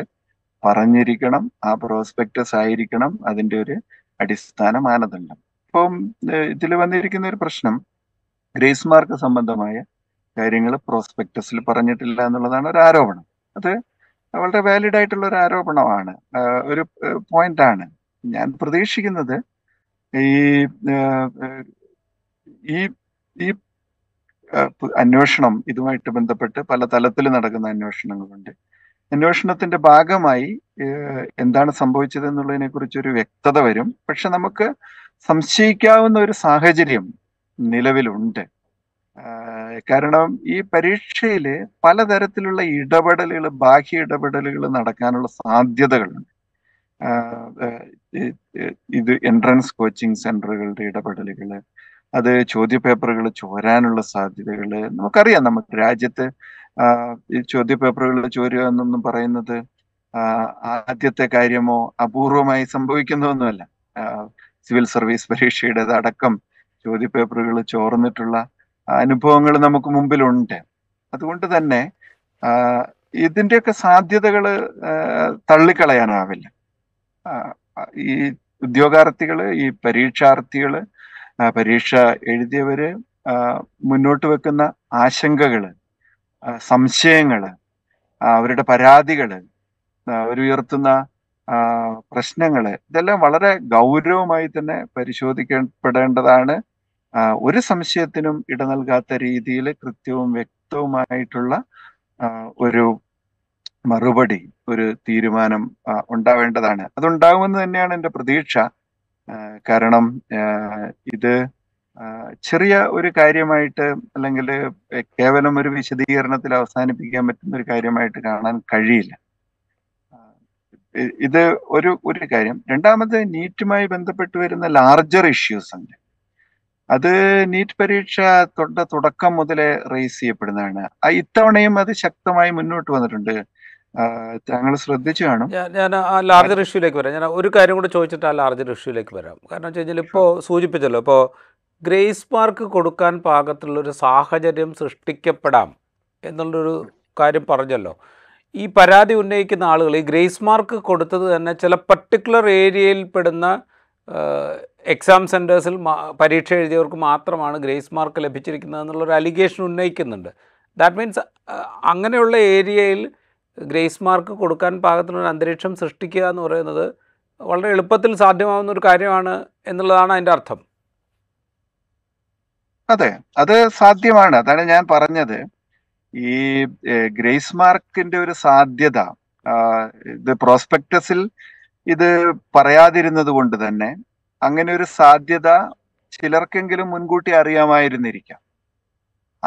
പറഞ്ഞിരിക്കണം ആ പ്രോസ്പെക്ടസ് ആയിരിക്കണം അതിന്റെ ഒരു അടിസ്ഥാന മാനദണ്ഡം ഇപ്പം ഇതിൽ വന്നിരിക്കുന്ന ഒരു പ്രശ്നം ഗ്രേസ് മാർക്ക് സംബന്ധമായ കാര്യങ്ങൾ പ്രോസ്പെക്ടസിൽ പറഞ്ഞിട്ടില്ല എന്നുള്ളതാണ് ഒരു ആരോപണം അത് വളരെ വാലിഡ് ആയിട്ടുള്ള ഒരു ആരോപണമാണ് ഒരു പോയിന്റ് ആണ് ഞാൻ പ്രതീക്ഷിക്കുന്നത് ഈ ഈ ഈ അന്വേഷണം ഇതുമായിട്ട് ബന്ധപ്പെട്ട് പല തലത്തിൽ നടക്കുന്ന അന്വേഷണങ്ങളുണ്ട് അന്വേഷണത്തിന്റെ ഭാഗമായി എന്താണ് സംഭവിച്ചത് എന്നുള്ളതിനെ കുറിച്ചൊരു വ്യക്തത വരും പക്ഷെ നമുക്ക് സംശയിക്കാവുന്ന ഒരു സാഹചര്യം നിലവിലുണ്ട് കാരണം ഈ പരീക്ഷയിൽ പലതരത്തിലുള്ള ഇടപെടലുകൾ ബാഹ്യ ഇടപെടലുകൾ നടക്കാനുള്ള സാധ്യതകളുണ്ട് ഇത് എൻട്രൻസ് കോച്ചിങ് സെന്ററുകളുടെ ഇടപെടലുകൾ അത് ചോദ്യപേപ്പറുകൾ ചോരാനുള്ള സാധ്യതകൾ നമുക്കറിയാം നമുക്ക് രാജ്യത്ത് ചോദ്യപേപ്പറുകൾ ചോരുക എന്നൊന്നും പറയുന്നത് ആദ്യത്തെ കാര്യമോ അപൂർവമായി സംഭവിക്കുന്നതൊന്നുമല്ല സിവിൽ സർവീസ് പരീക്ഷയുടേതടക്കം ചോദ്യപേപ്പറുകൾ ചോർന്നിട്ടുള്ള അനുഭവങ്ങൾ നമുക്ക് മുമ്പിലുണ്ട് അതുകൊണ്ട് തന്നെ ഇതിന്റെയൊക്കെ സാധ്യതകൾ തള്ളിക്കളയാനാവില്ല ഈ ഉദ്യോഗാർത്ഥികൾ ഈ പരീക്ഷാർത്ഥികൾ പരീക്ഷ എഴുതിയവര് മുന്നോട്ട് വെക്കുന്ന ആശങ്കകള് സംശയങ്ങള് അവരുടെ പരാതികള് അവർ ഉയർത്തുന്ന പ്രശ്നങ്ങള് ഇതെല്ലാം വളരെ ഗൗരവമായി തന്നെ പരിശോധിക്കപ്പെടേണ്ടതാണ് ഒരു സംശയത്തിനും ഇട നൽകാത്ത രീതിയിൽ കൃത്യവും വ്യക്തവുമായിട്ടുള്ള ഒരു മറുപടി ഒരു തീരുമാനം ഉണ്ടാവേണ്ടതാണ് അതുണ്ടാകുമെന്ന് തന്നെയാണ് എൻ്റെ പ്രതീക്ഷ കാരണം ഇത് ചെറിയ ഒരു കാര്യമായിട്ട് അല്ലെങ്കിൽ കേവലം ഒരു വിശദീകരണത്തിൽ അവസാനിപ്പിക്കാൻ പറ്റുന്ന ഒരു കാര്യമായിട്ട് കാണാൻ കഴിയില്ല ഇത് ഒരു ഒരു കാര്യം രണ്ടാമത് നീറ്റുമായി ബന്ധപ്പെട്ട് വരുന്ന ലാർജർ ഇഷ്യൂസ് ഉണ്ട് അത് നീറ്റ് പരീക്ഷ തൊണ്ട തുടക്കം മുതലേ റേസ് ചെയ്യപ്പെടുന്നതാണ് ഇത്തവണയും അത് ശക്തമായി മുന്നോട്ട് വന്നിട്ടുണ്ട് ഞങ്ങൾ ശ്രദ്ധിച്ചു കാണും ഞാൻ ആ ലാർജർ ഇഷ്യൂലേക്ക് വരാം ഞാൻ ഒരു കാര്യം കൂടെ ചോദിച്ചിട്ട് ആ ലാർജർ ഇഷ്യൂലേക്ക് വരാം കാരണം വെച്ച് കഴിഞ്ഞാൽ ഇപ്പോൾ സൂചിപ്പിച്ചല്ലോ ഇപ്പോൾ ഗ്രേസ് മാർക്ക് കൊടുക്കാൻ പാകത്തിലുള്ളൊരു സാഹചര്യം സൃഷ്ടിക്കപ്പെടാം എന്നുള്ളൊരു കാര്യം പറഞ്ഞല്ലോ ഈ പരാതി ഉന്നയിക്കുന്ന ആളുകൾ ഈ ഗ്രേസ് മാർക്ക് കൊടുത്തത് തന്നെ ചില പർട്ടിക്കുലർ ഏരിയയിൽ പെടുന്ന എക്സാം സെൻറ്റേഴ്സിൽ പരീക്ഷ എഴുതിയവർക്ക് മാത്രമാണ് ഗ്രേസ് മാർക്ക് ലഭിച്ചിരിക്കുന്നത് എന്നുള്ളൊരു അലിഗേഷൻ ഉന്നയിക്കുന്നുണ്ട് ദാറ്റ് മീൻസ് അങ്ങനെയുള്ള ഏരിയയിൽ ഗ്രേസ് മാർക്ക് കൊടുക്കാൻ പാകത്തിനൊരു അന്തരീക്ഷം സൃഷ്ടിക്കുക എന്ന് പറയുന്നത് വളരെ എളുപ്പത്തിൽ സാധ്യമാവുന്ന ഒരു കാര്യമാണ് എന്നുള്ളതാണ് അതിൻ്റെ അർത്ഥം അതെ അത് സാധ്യമാണ് അതാണ് ഞാൻ പറഞ്ഞത് ഈ ഗ്രേസ് മാർക്കിന്റെ ഒരു സാധ്യത പ്രോസ്പെക്ടസിൽ ഇത് പറയാതിരുന്നത് കൊണ്ട് തന്നെ അങ്ങനെ ഒരു സാധ്യത ചിലർക്കെങ്കിലും മുൻകൂട്ടി അറിയാമായിരുന്നിരിക്കാം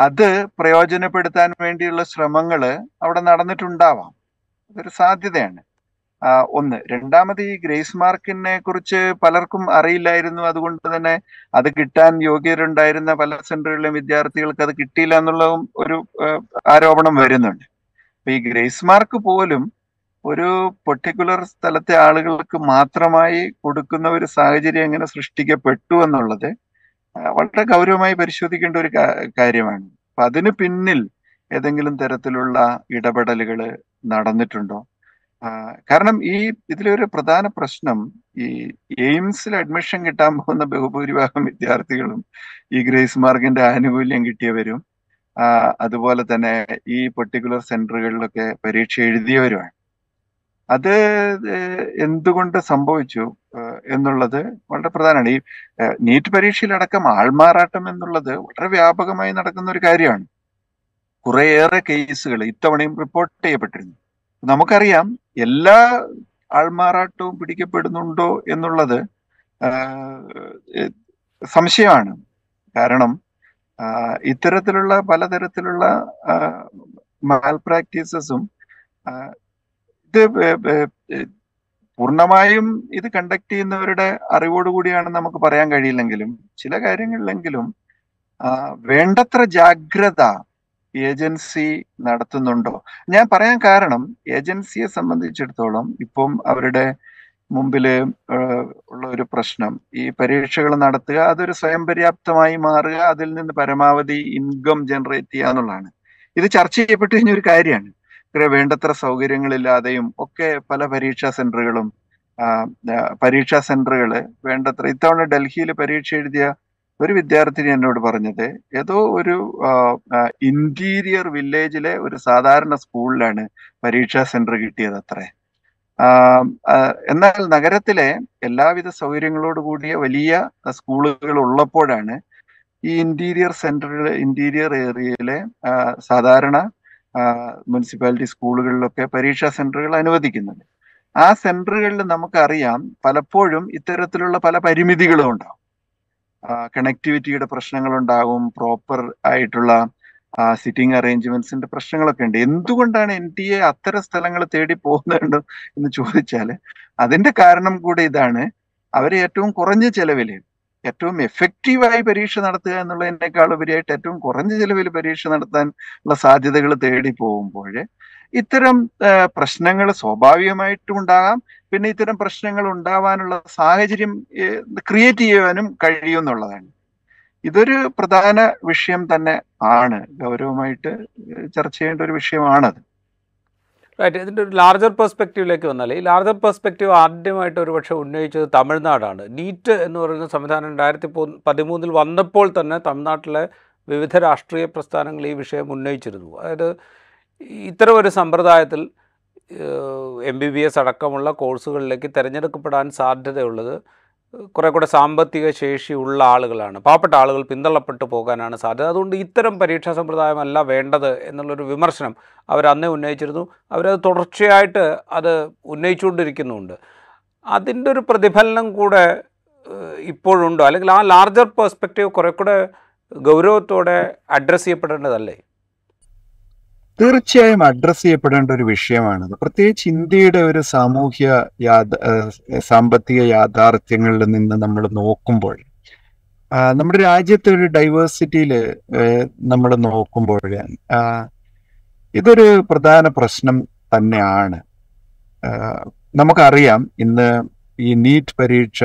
അത് പ്രയോജനപ്പെടുത്താൻ വേണ്ടിയുള്ള ശ്രമങ്ങൾ അവിടെ നടന്നിട്ടുണ്ടാവാം അതൊരു സാധ്യതയാണ് ഒന്ന് രണ്ടാമത് ഈ ഗ്രേസ് മാർക്കിനെ കുറിച്ച് പലർക്കും അറിയില്ലായിരുന്നു അതുകൊണ്ട് തന്നെ അത് കിട്ടാൻ യോഗ്യരുണ്ടായിരുന്ന പല സെന്ററുകളിലെ വിദ്യാർത്ഥികൾക്ക് അത് കിട്ടിയില്ല എന്നുള്ള ഒരു ആരോപണം വരുന്നുണ്ട് അപ്പൊ ഈ ഗ്രേസ് മാർക്ക് പോലും ഒരു പെർട്ടിക്കുലർ സ്ഥലത്തെ ആളുകൾക്ക് മാത്രമായി കൊടുക്കുന്ന ഒരു സാഹചര്യം എങ്ങനെ സൃഷ്ടിക്കപ്പെട്ടു എന്നുള്ളത് വളരെ ഗൗരവമായി പരിശോധിക്കേണ്ട ഒരു കാര്യമാണ് അപ്പൊ അതിന് പിന്നിൽ ഏതെങ്കിലും തരത്തിലുള്ള ഇടപെടലുകൾ നടന്നിട്ടുണ്ടോ കാരണം ഈ ഇതിലൊരു പ്രധാന പ്രശ്നം ഈ എയിംസിൽ അഡ്മിഷൻ കിട്ടാൻ പോകുന്ന ബഹുഭൂരിഭാഗം വിദ്യാർത്ഥികളും ഈ ഗ്രേസ് മാർക്കിന്റെ ആനുകൂല്യം കിട്ടിയവരും അതുപോലെ തന്നെ ഈ പെർട്ടിക്കുലർ സെന്ററുകളിലൊക്കെ പരീക്ഷ എഴുതിയവരുമാണ് അത് എന്തുകൊണ്ട് സംഭവിച്ചു എന്നുള്ളത് വളരെ പ്രധാനമാണ് ഈ നീറ്റ് പരീക്ഷയിലടക്കം ആൾമാറാട്ടം എന്നുള്ളത് വളരെ വ്യാപകമായി നടക്കുന്ന ഒരു കാര്യമാണ് കുറേയേറെ കേസുകൾ ഇത്തവണയും റിപ്പോർട്ട് ചെയ്യപ്പെട്ടിരുന്നു നമുക്കറിയാം എല്ലാ ആൾമാറാട്ടവും പിടിക്കപ്പെടുന്നുണ്ടോ എന്നുള്ളത് സംശയമാണ് കാരണം ഇത്തരത്തിലുള്ള പലതരത്തിലുള്ള മാൽ പ്രാക്ടീസസും ഇത് പൂർണമായും ഇത് കണ്ടക്ട് ചെയ്യുന്നവരുടെ അറിവോടുകൂടിയാണ് നമുക്ക് പറയാൻ കഴിയില്ലെങ്കിലും ചില കാര്യങ്ങളിലെങ്കിലും വേണ്ടത്ര ജാഗ്രത ഏജൻസി നടത്തുന്നുണ്ടോ ഞാൻ പറയാൻ കാരണം ഏജൻസിയെ സംബന്ധിച്ചിടത്തോളം ഇപ്പം അവരുടെ മുമ്പില് ഉള്ള ഒരു പ്രശ്നം ഈ പരീക്ഷകൾ നടത്തുക അതൊരു സ്വയം പര്യാപ്തമായി മാറുക അതിൽ നിന്ന് പരമാവധി ഇൻകം ജനറേറ്റ് ചെയ്യുക എന്നുള്ളതാണ് ഇത് ചർച്ച ചെയ്യപ്പെട്ടു കഴിഞ്ഞ ഒരു കാര്യമാണ് വേണ്ടത്ര സൗകര്യങ്ങളില്ലാതെയും ഒക്കെ പല പരീക്ഷാ സെന്ററുകളും പരീക്ഷാ സെന്ററുകൾ വേണ്ടത്ര ഇത്തവണ ഡൽഹിയിൽ പരീക്ഷ എഴുതിയ ഒരു വിദ്യാർത്ഥിനി എന്നോട് പറഞ്ഞത് ഏതോ ഒരു ഇന്റീരിയർ വില്ലേജിലെ ഒരു സാധാരണ സ്കൂളിലാണ് പരീക്ഷാ സെന്റർ കിട്ടിയത് അത്രേ എന്നാൽ നഗരത്തിലെ എല്ലാവിധ സൗകര്യങ്ങളോട് കൂടിയ വലിയ സ്കൂളുകൾ ഉള്ളപ്പോഴാണ് ഈ ഇന്റീരിയർ സെന്ററുകൾ ഇന്റീരിയർ ഏരിയയിലെ സാധാരണ മുനിസിപ്പാലിറ്റി സ്കൂളുകളിലൊക്കെ പരീക്ഷാ സെന്ററുകൾ അനുവദിക്കുന്നുണ്ട് ആ സെന്ററുകളിൽ നമുക്കറിയാം പലപ്പോഴും ഇത്തരത്തിലുള്ള പല പരിമിതികളും ഉണ്ടാവും കണക്ടിവിറ്റിയുടെ പ്രശ്നങ്ങൾ ഉണ്ടാകും പ്രോപ്പർ ആയിട്ടുള്ള സിറ്റിംഗ് അറേഞ്ച്മെന്റ്സിന്റെ പ്രശ്നങ്ങളൊക്കെ ഉണ്ട് എന്തുകൊണ്ടാണ് എൻ ടി എ അത്തരം സ്ഥലങ്ങൾ തേടി പോകുന്നുണ്ടോ എന്ന് ചോദിച്ചാൽ അതിന്റെ കാരണം കൂടെ ഇതാണ് അവരെ ഏറ്റവും കുറഞ്ഞ ചെലവിൽ ഏറ്റവും എഫക്റ്റീവായി പരീക്ഷ നടത്തുക എന്നുള്ളതിനേക്കാൾ ഉപരിയായിട്ട് ഏറ്റവും കുറഞ്ഞ ചിലവിൽ പരീക്ഷ നടത്താൻ ഉള്ള സാധ്യതകൾ തേടി പോകുമ്പോൾ ഇത്തരം പ്രശ്നങ്ങൾ സ്വാഭാവികമായിട്ടും ഉണ്ടാകാം പിന്നെ ഇത്തരം പ്രശ്നങ്ങൾ ഉണ്ടാവാനുള്ള സാഹചര്യം ക്രിയേറ്റ് ചെയ്യുവാനും കഴിയുമെന്നുള്ളതാണ് ഇതൊരു പ്രധാന വിഷയം തന്നെ ആണ് ഗൗരവമായിട്ട് ചർച്ച ചെയ്യേണ്ട ഒരു വിഷയമാണത് റൈറ്റ് ഇതിൻ്റെ ഒരു ലാർജർ പെർസ്പെക്റ്റീവിലേക്ക് വന്നാൽ ഈ ലാർജർ പെർസ്പെക്റ്റീവ് ആദ്യമായിട്ട് ഒരു പക്ഷേ ഉന്നയിച്ചത് തമിഴ്നാടാണ് നീറ്റ് എന്ന് പറയുന്ന സംവിധാനം രണ്ടായിരത്തി പതിമൂന്നിൽ വന്നപ്പോൾ തന്നെ തമിഴ്നാട്ടിലെ വിവിധ രാഷ്ട്രീയ പ്രസ്ഥാനങ്ങൾ ഈ വിഷയം ഉന്നയിച്ചിരുന്നു അതായത് ഇത്തരം ഒരു സമ്പ്രദായത്തിൽ എം ബി ബി എസ് അടക്കമുള്ള കോഴ്സുകളിലേക്ക് തിരഞ്ഞെടുക്കപ്പെടാൻ സാധ്യതയുള്ളത് കുറേ കൂടെ സാമ്പത്തിക ശേഷിയുള്ള ആളുകളാണ് പാവപ്പെട്ട ആളുകൾ പിന്തള്ളപ്പെട്ടു പോകാനാണ് സാധ്യത അതുകൊണ്ട് ഇത്തരം പരീക്ഷാ സമ്പ്രദായമല്ല വേണ്ടത് എന്നുള്ളൊരു വിമർശനം അവർ അന്നേ ഉന്നയിച്ചിരുന്നു അവരത് തുടർച്ചയായിട്ട് അത് ഉന്നയിച്ചുകൊണ്ടിരിക്കുന്നുണ്ട് അതിൻ്റെ ഒരു പ്രതിഫലനം കൂടെ ഇപ്പോഴുണ്ടോ അല്ലെങ്കിൽ ആ ലാർജർ പെർസ്പെക്റ്റീവ് കുറേ കൂടെ ഗൗരവത്തോടെ അഡ്രസ്സ് ചെയ്യപ്പെടേണ്ടതല്ലേ തീർച്ചയായും അഡ്രസ്സ് ചെയ്യപ്പെടേണ്ട ഒരു വിഷയമാണത് പ്രത്യേകിച്ച് ഇന്ത്യയുടെ ഒരു സാമൂഹ്യ യാഥ സാമ്പത്തിക യാഥാർത്ഥ്യങ്ങളിൽ നിന്ന് നമ്മൾ നോക്കുമ്പോൾ നമ്മുടെ രാജ്യത്തെ ഒരു ഡൈവേഴ്സിറ്റിയിൽ നമ്മൾ നോക്കുമ്പോൾ ഇതൊരു പ്രധാന പ്രശ്നം തന്നെയാണ് നമുക്കറിയാം ഇന്ന് ഈ നീറ്റ് പരീക്ഷ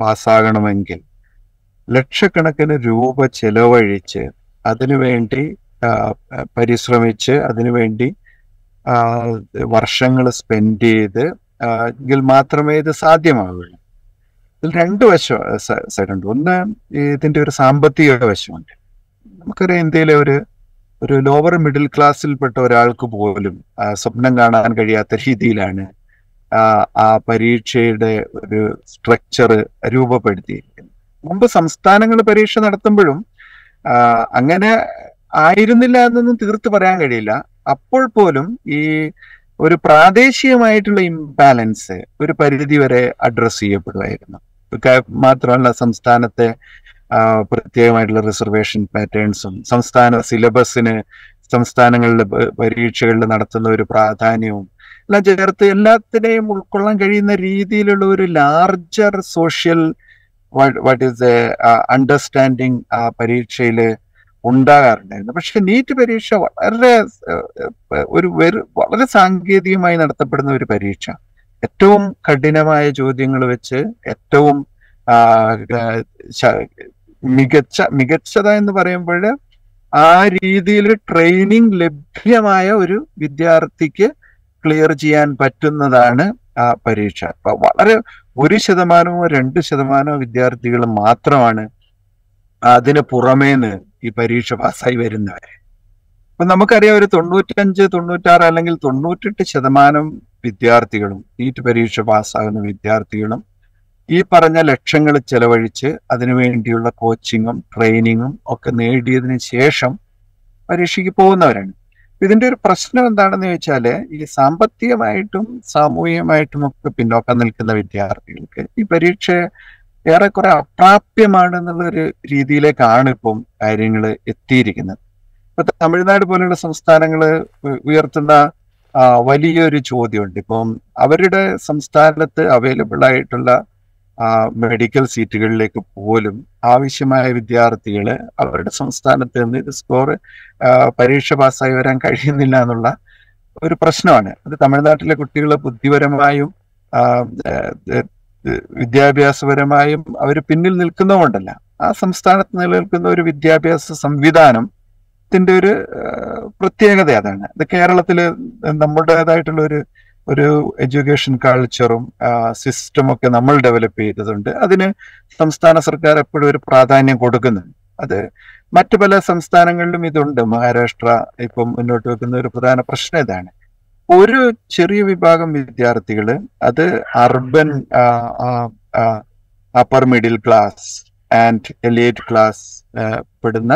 പാസ്സാകണമെങ്കിൽ ലക്ഷക്കണക്കിന് രൂപ ചെലവഴിച്ച് അതിനുവേണ്ടി പരിശ്രമിച്ച് അതിനുവേണ്ടി വർഷങ്ങൾ സ്പെൻഡ് ചെയ്ത് എങ്കിൽ മാത്രമേ ഇത് സാധ്യമാവുകയുള്ളൂ ഇതിൽ രണ്ട് വശം സൈഡുണ്ട് ഒന്ന് ഇതിന്റെ ഒരു സാമ്പത്തിക വശമുണ്ട് നമുക്കറിയാം ഇന്ത്യയിലെ ഒരു ഒരു ലോവർ മിഡിൽ ക്ലാസ്സിൽപ്പെട്ട ഒരാൾക്ക് പോലും സ്വപ്നം കാണാൻ കഴിയാത്ത രീതിയിലാണ് ആ പരീക്ഷയുടെ ഒരു സ്ട്രക്ചർ രൂപപ്പെടുത്തിയിരിക്കുന്നത് മുമ്പ് സംസ്ഥാനങ്ങൾ പരീക്ഷ നടത്തുമ്പോഴും അങ്ങനെ ആയിരുന്നില്ല എന്നൊന്നും തീർത്ത് പറയാൻ കഴിയില്ല അപ്പോൾ പോലും ഈ ഒരു പ്രാദേശികമായിട്ടുള്ള ഇംബാലൻസ് ഒരു പരിധി വരെ അഡ്രസ്സ് ചെയ്യപ്പെടുമായിരുന്നു മാത്രമല്ല സംസ്ഥാനത്തെ പ്രത്യേകമായിട്ടുള്ള റിസർവേഷൻ പാറ്റേൺസും സംസ്ഥാന സിലബസിന് സംസ്ഥാനങ്ങളിലെ പരീക്ഷകളിൽ നടത്തുന്ന ഒരു പ്രാധാന്യവും എല്ലാം ചേർത്ത് എല്ലാത്തിനെയും ഉൾക്കൊള്ളാൻ കഴിയുന്ന രീതിയിലുള്ള ഒരു larger social what is a understanding ആ പരീക്ഷയില് ഉണ്ടാകാറുണ്ടായിരുന്നു പക്ഷെ നീറ്റ് പരീക്ഷ വളരെ ഒരു വളരെ സാങ്കേതികമായി നടത്തപ്പെടുന്ന ഒരു പരീക്ഷ ഏറ്റവും കഠിനമായ ചോദ്യങ്ങൾ വെച്ച് ഏറ്റവും മികച്ച മികച്ചത എന്ന് പറയുമ്പോൾ ആ രീതിയിൽ ട്രെയിനിങ് ലഭ്യമായ ഒരു വിദ്യാർത്ഥിക്ക് ക്ലിയർ ചെയ്യാൻ പറ്റുന്നതാണ് ആ പരീക്ഷ വളരെ ഒരു ശതമാനമോ രണ്ട് ശതമാനമോ വിദ്യാർത്ഥികൾ മാത്രമാണ് അതിന് പുറമേന്ന് ഈ പരീക്ഷ പാസ്സായി വരുന്നവരെ അപ്പൊ നമുക്കറിയാം ഒരു തൊണ്ണൂറ്റഞ്ച് തൊണ്ണൂറ്റാറ് അല്ലെങ്കിൽ തൊണ്ണൂറ്റെട്ട് ശതമാനം വിദ്യാർത്ഥികളും നീറ്റ് പരീക്ഷ പാസ്സാകുന്ന വിദ്യാർത്ഥികളും ഈ പറഞ്ഞ ലക്ഷ്യങ്ങൾ ചെലവഴിച്ച് അതിനുവേണ്ടിയുള്ള കോച്ചിങ്ങും ട്രെയിനിങ്ങും ഒക്കെ നേടിയതിന് ശേഷം പരീക്ഷയ്ക്ക് പോകുന്നവരാണ് ഇതിന്റെ ഒരു പ്രശ്നം എന്താണെന്ന് ചോദിച്ചാൽ ഈ സാമ്പത്തികമായിട്ടും സാമൂഹികമായിട്ടും ഒക്കെ പിന്നോക്കം നിൽക്കുന്ന വിദ്യാർത്ഥികൾക്ക് ഈ പരീക്ഷ ഏറെക്കുറെ എന്നുള്ളൊരു രീതിയിലേക്കാണ് ഇപ്പം കാര്യങ്ങൾ എത്തിയിരിക്കുന്നത് ഇപ്പൊ തമിഴ്നാട് പോലെയുള്ള സംസ്ഥാനങ്ങൾ ഉയർത്തുന്ന വലിയൊരു ചോദ്യമുണ്ട് ഇപ്പം അവരുടെ സംസ്ഥാനത്ത് അവൈലബിൾ ആയിട്ടുള്ള മെഡിക്കൽ സീറ്റുകളിലേക്ക് പോലും ആവശ്യമായ വിദ്യാർത്ഥികൾ അവരുടെ സംസ്ഥാനത്ത് നിന്ന് ഇത് സ്കോർ പരീക്ഷ പാസ്സായി വരാൻ കഴിയുന്നില്ല എന്നുള്ള ഒരു പ്രശ്നമാണ് അത് തമിഴ്നാട്ടിലെ കുട്ടികൾ ബുദ്ധിപരമായും വിദ്യാഭ്യാസപരമായും അവർ പിന്നിൽ നിൽക്കുന്നതുകൊണ്ടല്ല ആ സംസ്ഥാനത്ത് നിലനിൽക്കുന്ന ഒരു വിദ്യാഭ്യാസ സംവിധാനം ത്തിൻ്റെ ഒരു പ്രത്യേകത അതാണ് ഇത് കേരളത്തിൽ നമ്മുടേതായിട്ടുള്ള ഒരു ഒരു എഡ്യൂക്കേഷൻ കൾച്ചറും ഒക്കെ നമ്മൾ ഡെവലപ്പ് ചെയ്തതുണ്ട് അതിന് സംസ്ഥാന സർക്കാർ എപ്പോഴും ഒരു പ്രാധാന്യം കൊടുക്കുന്നുണ്ട് അത് മറ്റു പല സംസ്ഥാനങ്ങളിലും ഇതുണ്ട് മഹാരാഷ്ട്ര ഇപ്പം മുന്നോട്ട് വെക്കുന്ന ഒരു പ്രധാന പ്രശ്നം ഇതാണ് ഒരു ചെറിയ വിഭാഗം വിദ്യാർത്ഥികൾ അത് urban upper middle class and elite class പെടുന്ന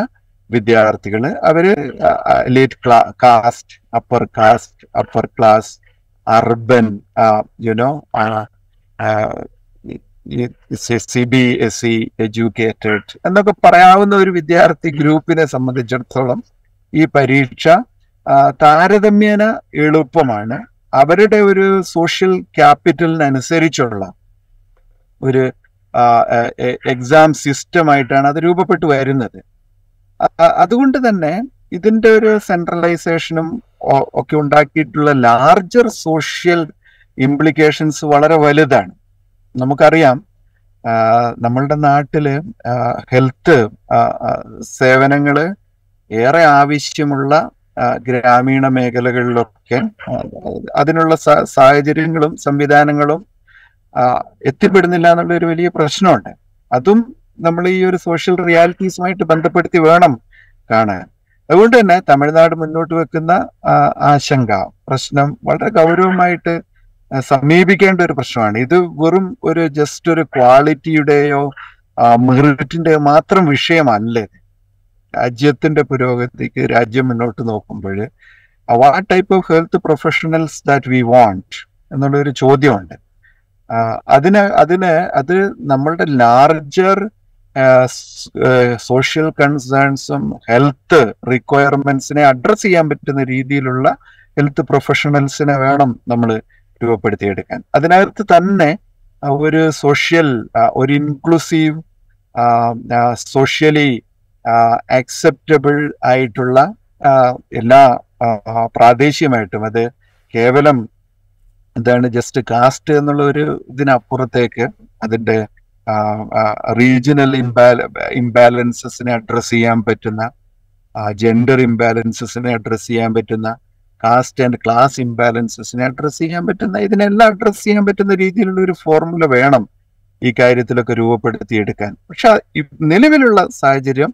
വിദ്യാർത്ഥികൾ അവര് എലിയറ്റ് ക്ലാ caste upper caste upper class urban you know C B S C educated എന്നൊക്കെ പറയാവുന്ന ഒരു വിദ്യാർത്ഥി ഗ്രൂപ്പിനെ സംബന്ധിച്ചിടത്തോളം ഈ പരീക്ഷ താരതമ്യേന എളുപ്പമാണ് അവരുടെ ഒരു സോഷ്യൽ ക്യാപിറ്റലിനനുസരിച്ചുള്ള ഒരു എക്സാം സിസ്റ്റമായിട്ടാണ് അത് രൂപപ്പെട്ടു വരുന്നത് അതുകൊണ്ട് തന്നെ ഇതിൻ്റെ ഒരു സെൻട്രലൈസേഷനും ഒക്കെ ഉണ്ടാക്കിയിട്ടുള്ള ലാർജർ സോഷ്യൽ ഇംപ്ലിക്കേഷൻസ് വളരെ വലുതാണ് നമുക്കറിയാം നമ്മളുടെ നാട്ടില് ഹെൽത്ത് സേവനങ്ങൾ ഏറെ ആവശ്യമുള്ള ഗ്രാമീണ മേഖലകളിലൊക്കെ അതിനുള്ള സാഹചര്യങ്ങളും സംവിധാനങ്ങളും എത്തിപ്പെടുന്നില്ല എന്നുള്ള ഒരു വലിയ പ്രശ്നമുണ്ട് അതും നമ്മൾ ഈ ഒരു സോഷ്യൽ റിയാലിറ്റീസുമായിട്ട് ബന്ധപ്പെടുത്തി വേണം കാണാൻ അതുകൊണ്ട് തന്നെ തമിഴ്നാട് മുന്നോട്ട് വെക്കുന്ന ആശങ്ക പ്രശ്നം വളരെ ഗൗരവമായിട്ട് സമീപിക്കേണ്ട ഒരു പ്രശ്നമാണ് ഇത് വെറും ഒരു ജസ്റ്റ് ഒരു ക്വാളിറ്റിയുടെയോ മെറിറ്റിന്റെയോ മാത്രം വിഷയമല്ലേ രാജ്യത്തിന്റെ പുരോഗതിക്ക് രാജ്യം മുന്നോട്ട് നോക്കുമ്പോൾ what type of health professionals that we want എന്നുള്ളൊരു ചോദ്യമുണ്ട് uh, അതിന് അതിന് അത് നമ്മളുടെ ലാർജർ സോഷ്യൽ കൺസേൺസും ഹെൽത്ത് റിക്വയർമെന്റ്സിനെ അഡ്രസ്സ് ചെയ്യാൻ പറ്റുന്ന രീതിയിലുള്ള ഹെൽത്ത് പ്രൊഫഷണൽസിനെ വേണം നമ്മൾ രൂപപ്പെടുത്തിയെടുക്കാൻ അതിനകത്ത് തന്നെ uh, ഒരു സോഷ്യൽ uh, ഒരു ഇൻക്ലൂസീവ് സോഷ്യലി അക്സെപ്റ്റബിൾ ആയിട്ടുള്ള എല്ലാ പ്രാദേശികമായിട്ടും അത് കേവലം എന്താണ് ജസ്റ്റ് കാസ്റ്റ് എന്നുള്ള ഒരു ഇതിനപ്പുറത്തേക്ക് അതിൻ്റെ റീജിയണൽ ഇംബാല ഇംബാലൻസസിനെ അഡ്രസ്സ് ചെയ്യാൻ പറ്റുന്ന ജെൻഡർ ഇംബാലൻസസിനെ അഡ്രസ്സ് ചെയ്യാൻ പറ്റുന്ന കാസ്റ്റ് ആൻഡ് ക്ലാസ് ഇംബാലൻസസിനെ അഡ്രസ്സ് ചെയ്യാൻ പറ്റുന്ന ഇതിനെല്ലാം അഡ്രസ്സ് ചെയ്യാൻ പറ്റുന്ന രീതിയിലുള്ള ഒരു ഫോർമുല വേണം ഈ കാര്യത്തിലൊക്കെ രൂപപ്പെടുത്തിയെടുക്കാൻ പക്ഷെ നിലവിലുള്ള സാഹചര്യം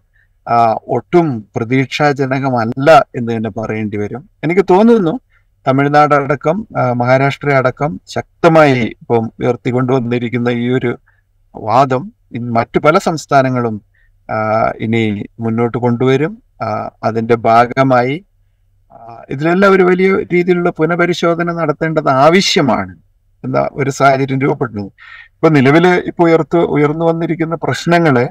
ഒട്ടും പ്രതീക്ഷാജനകമല്ല എന്ന് തന്നെ പറയേണ്ടി വരും എനിക്ക് തോന്നുന്നു തമിഴ്നാട് അടക്കം മഹാരാഷ്ട്ര അടക്കം ശക്തമായി ഇപ്പം ഉയർത്തിക്കൊണ്ടുവന്നിരിക്കുന്ന ഈ ഒരു വാദം മറ്റു പല സംസ്ഥാനങ്ങളും ഇനി മുന്നോട്ട് കൊണ്ടുവരും അതിന്റെ ഭാഗമായി ഇതിലെല്ലാം ഒരു വലിയ രീതിയിലുള്ള പുനഃപരിശോധന നടത്തേണ്ടത് ആവശ്യമാണ് എന്ന ഒരു സാഹചര്യം രൂപപ്പെടുന്നത് ഇപ്പൊ നിലവിൽ ഇപ്പൊ ഉയർത്തു ഉയർന്നു വന്നിരിക്കുന്ന പ്രശ്നങ്ങളെ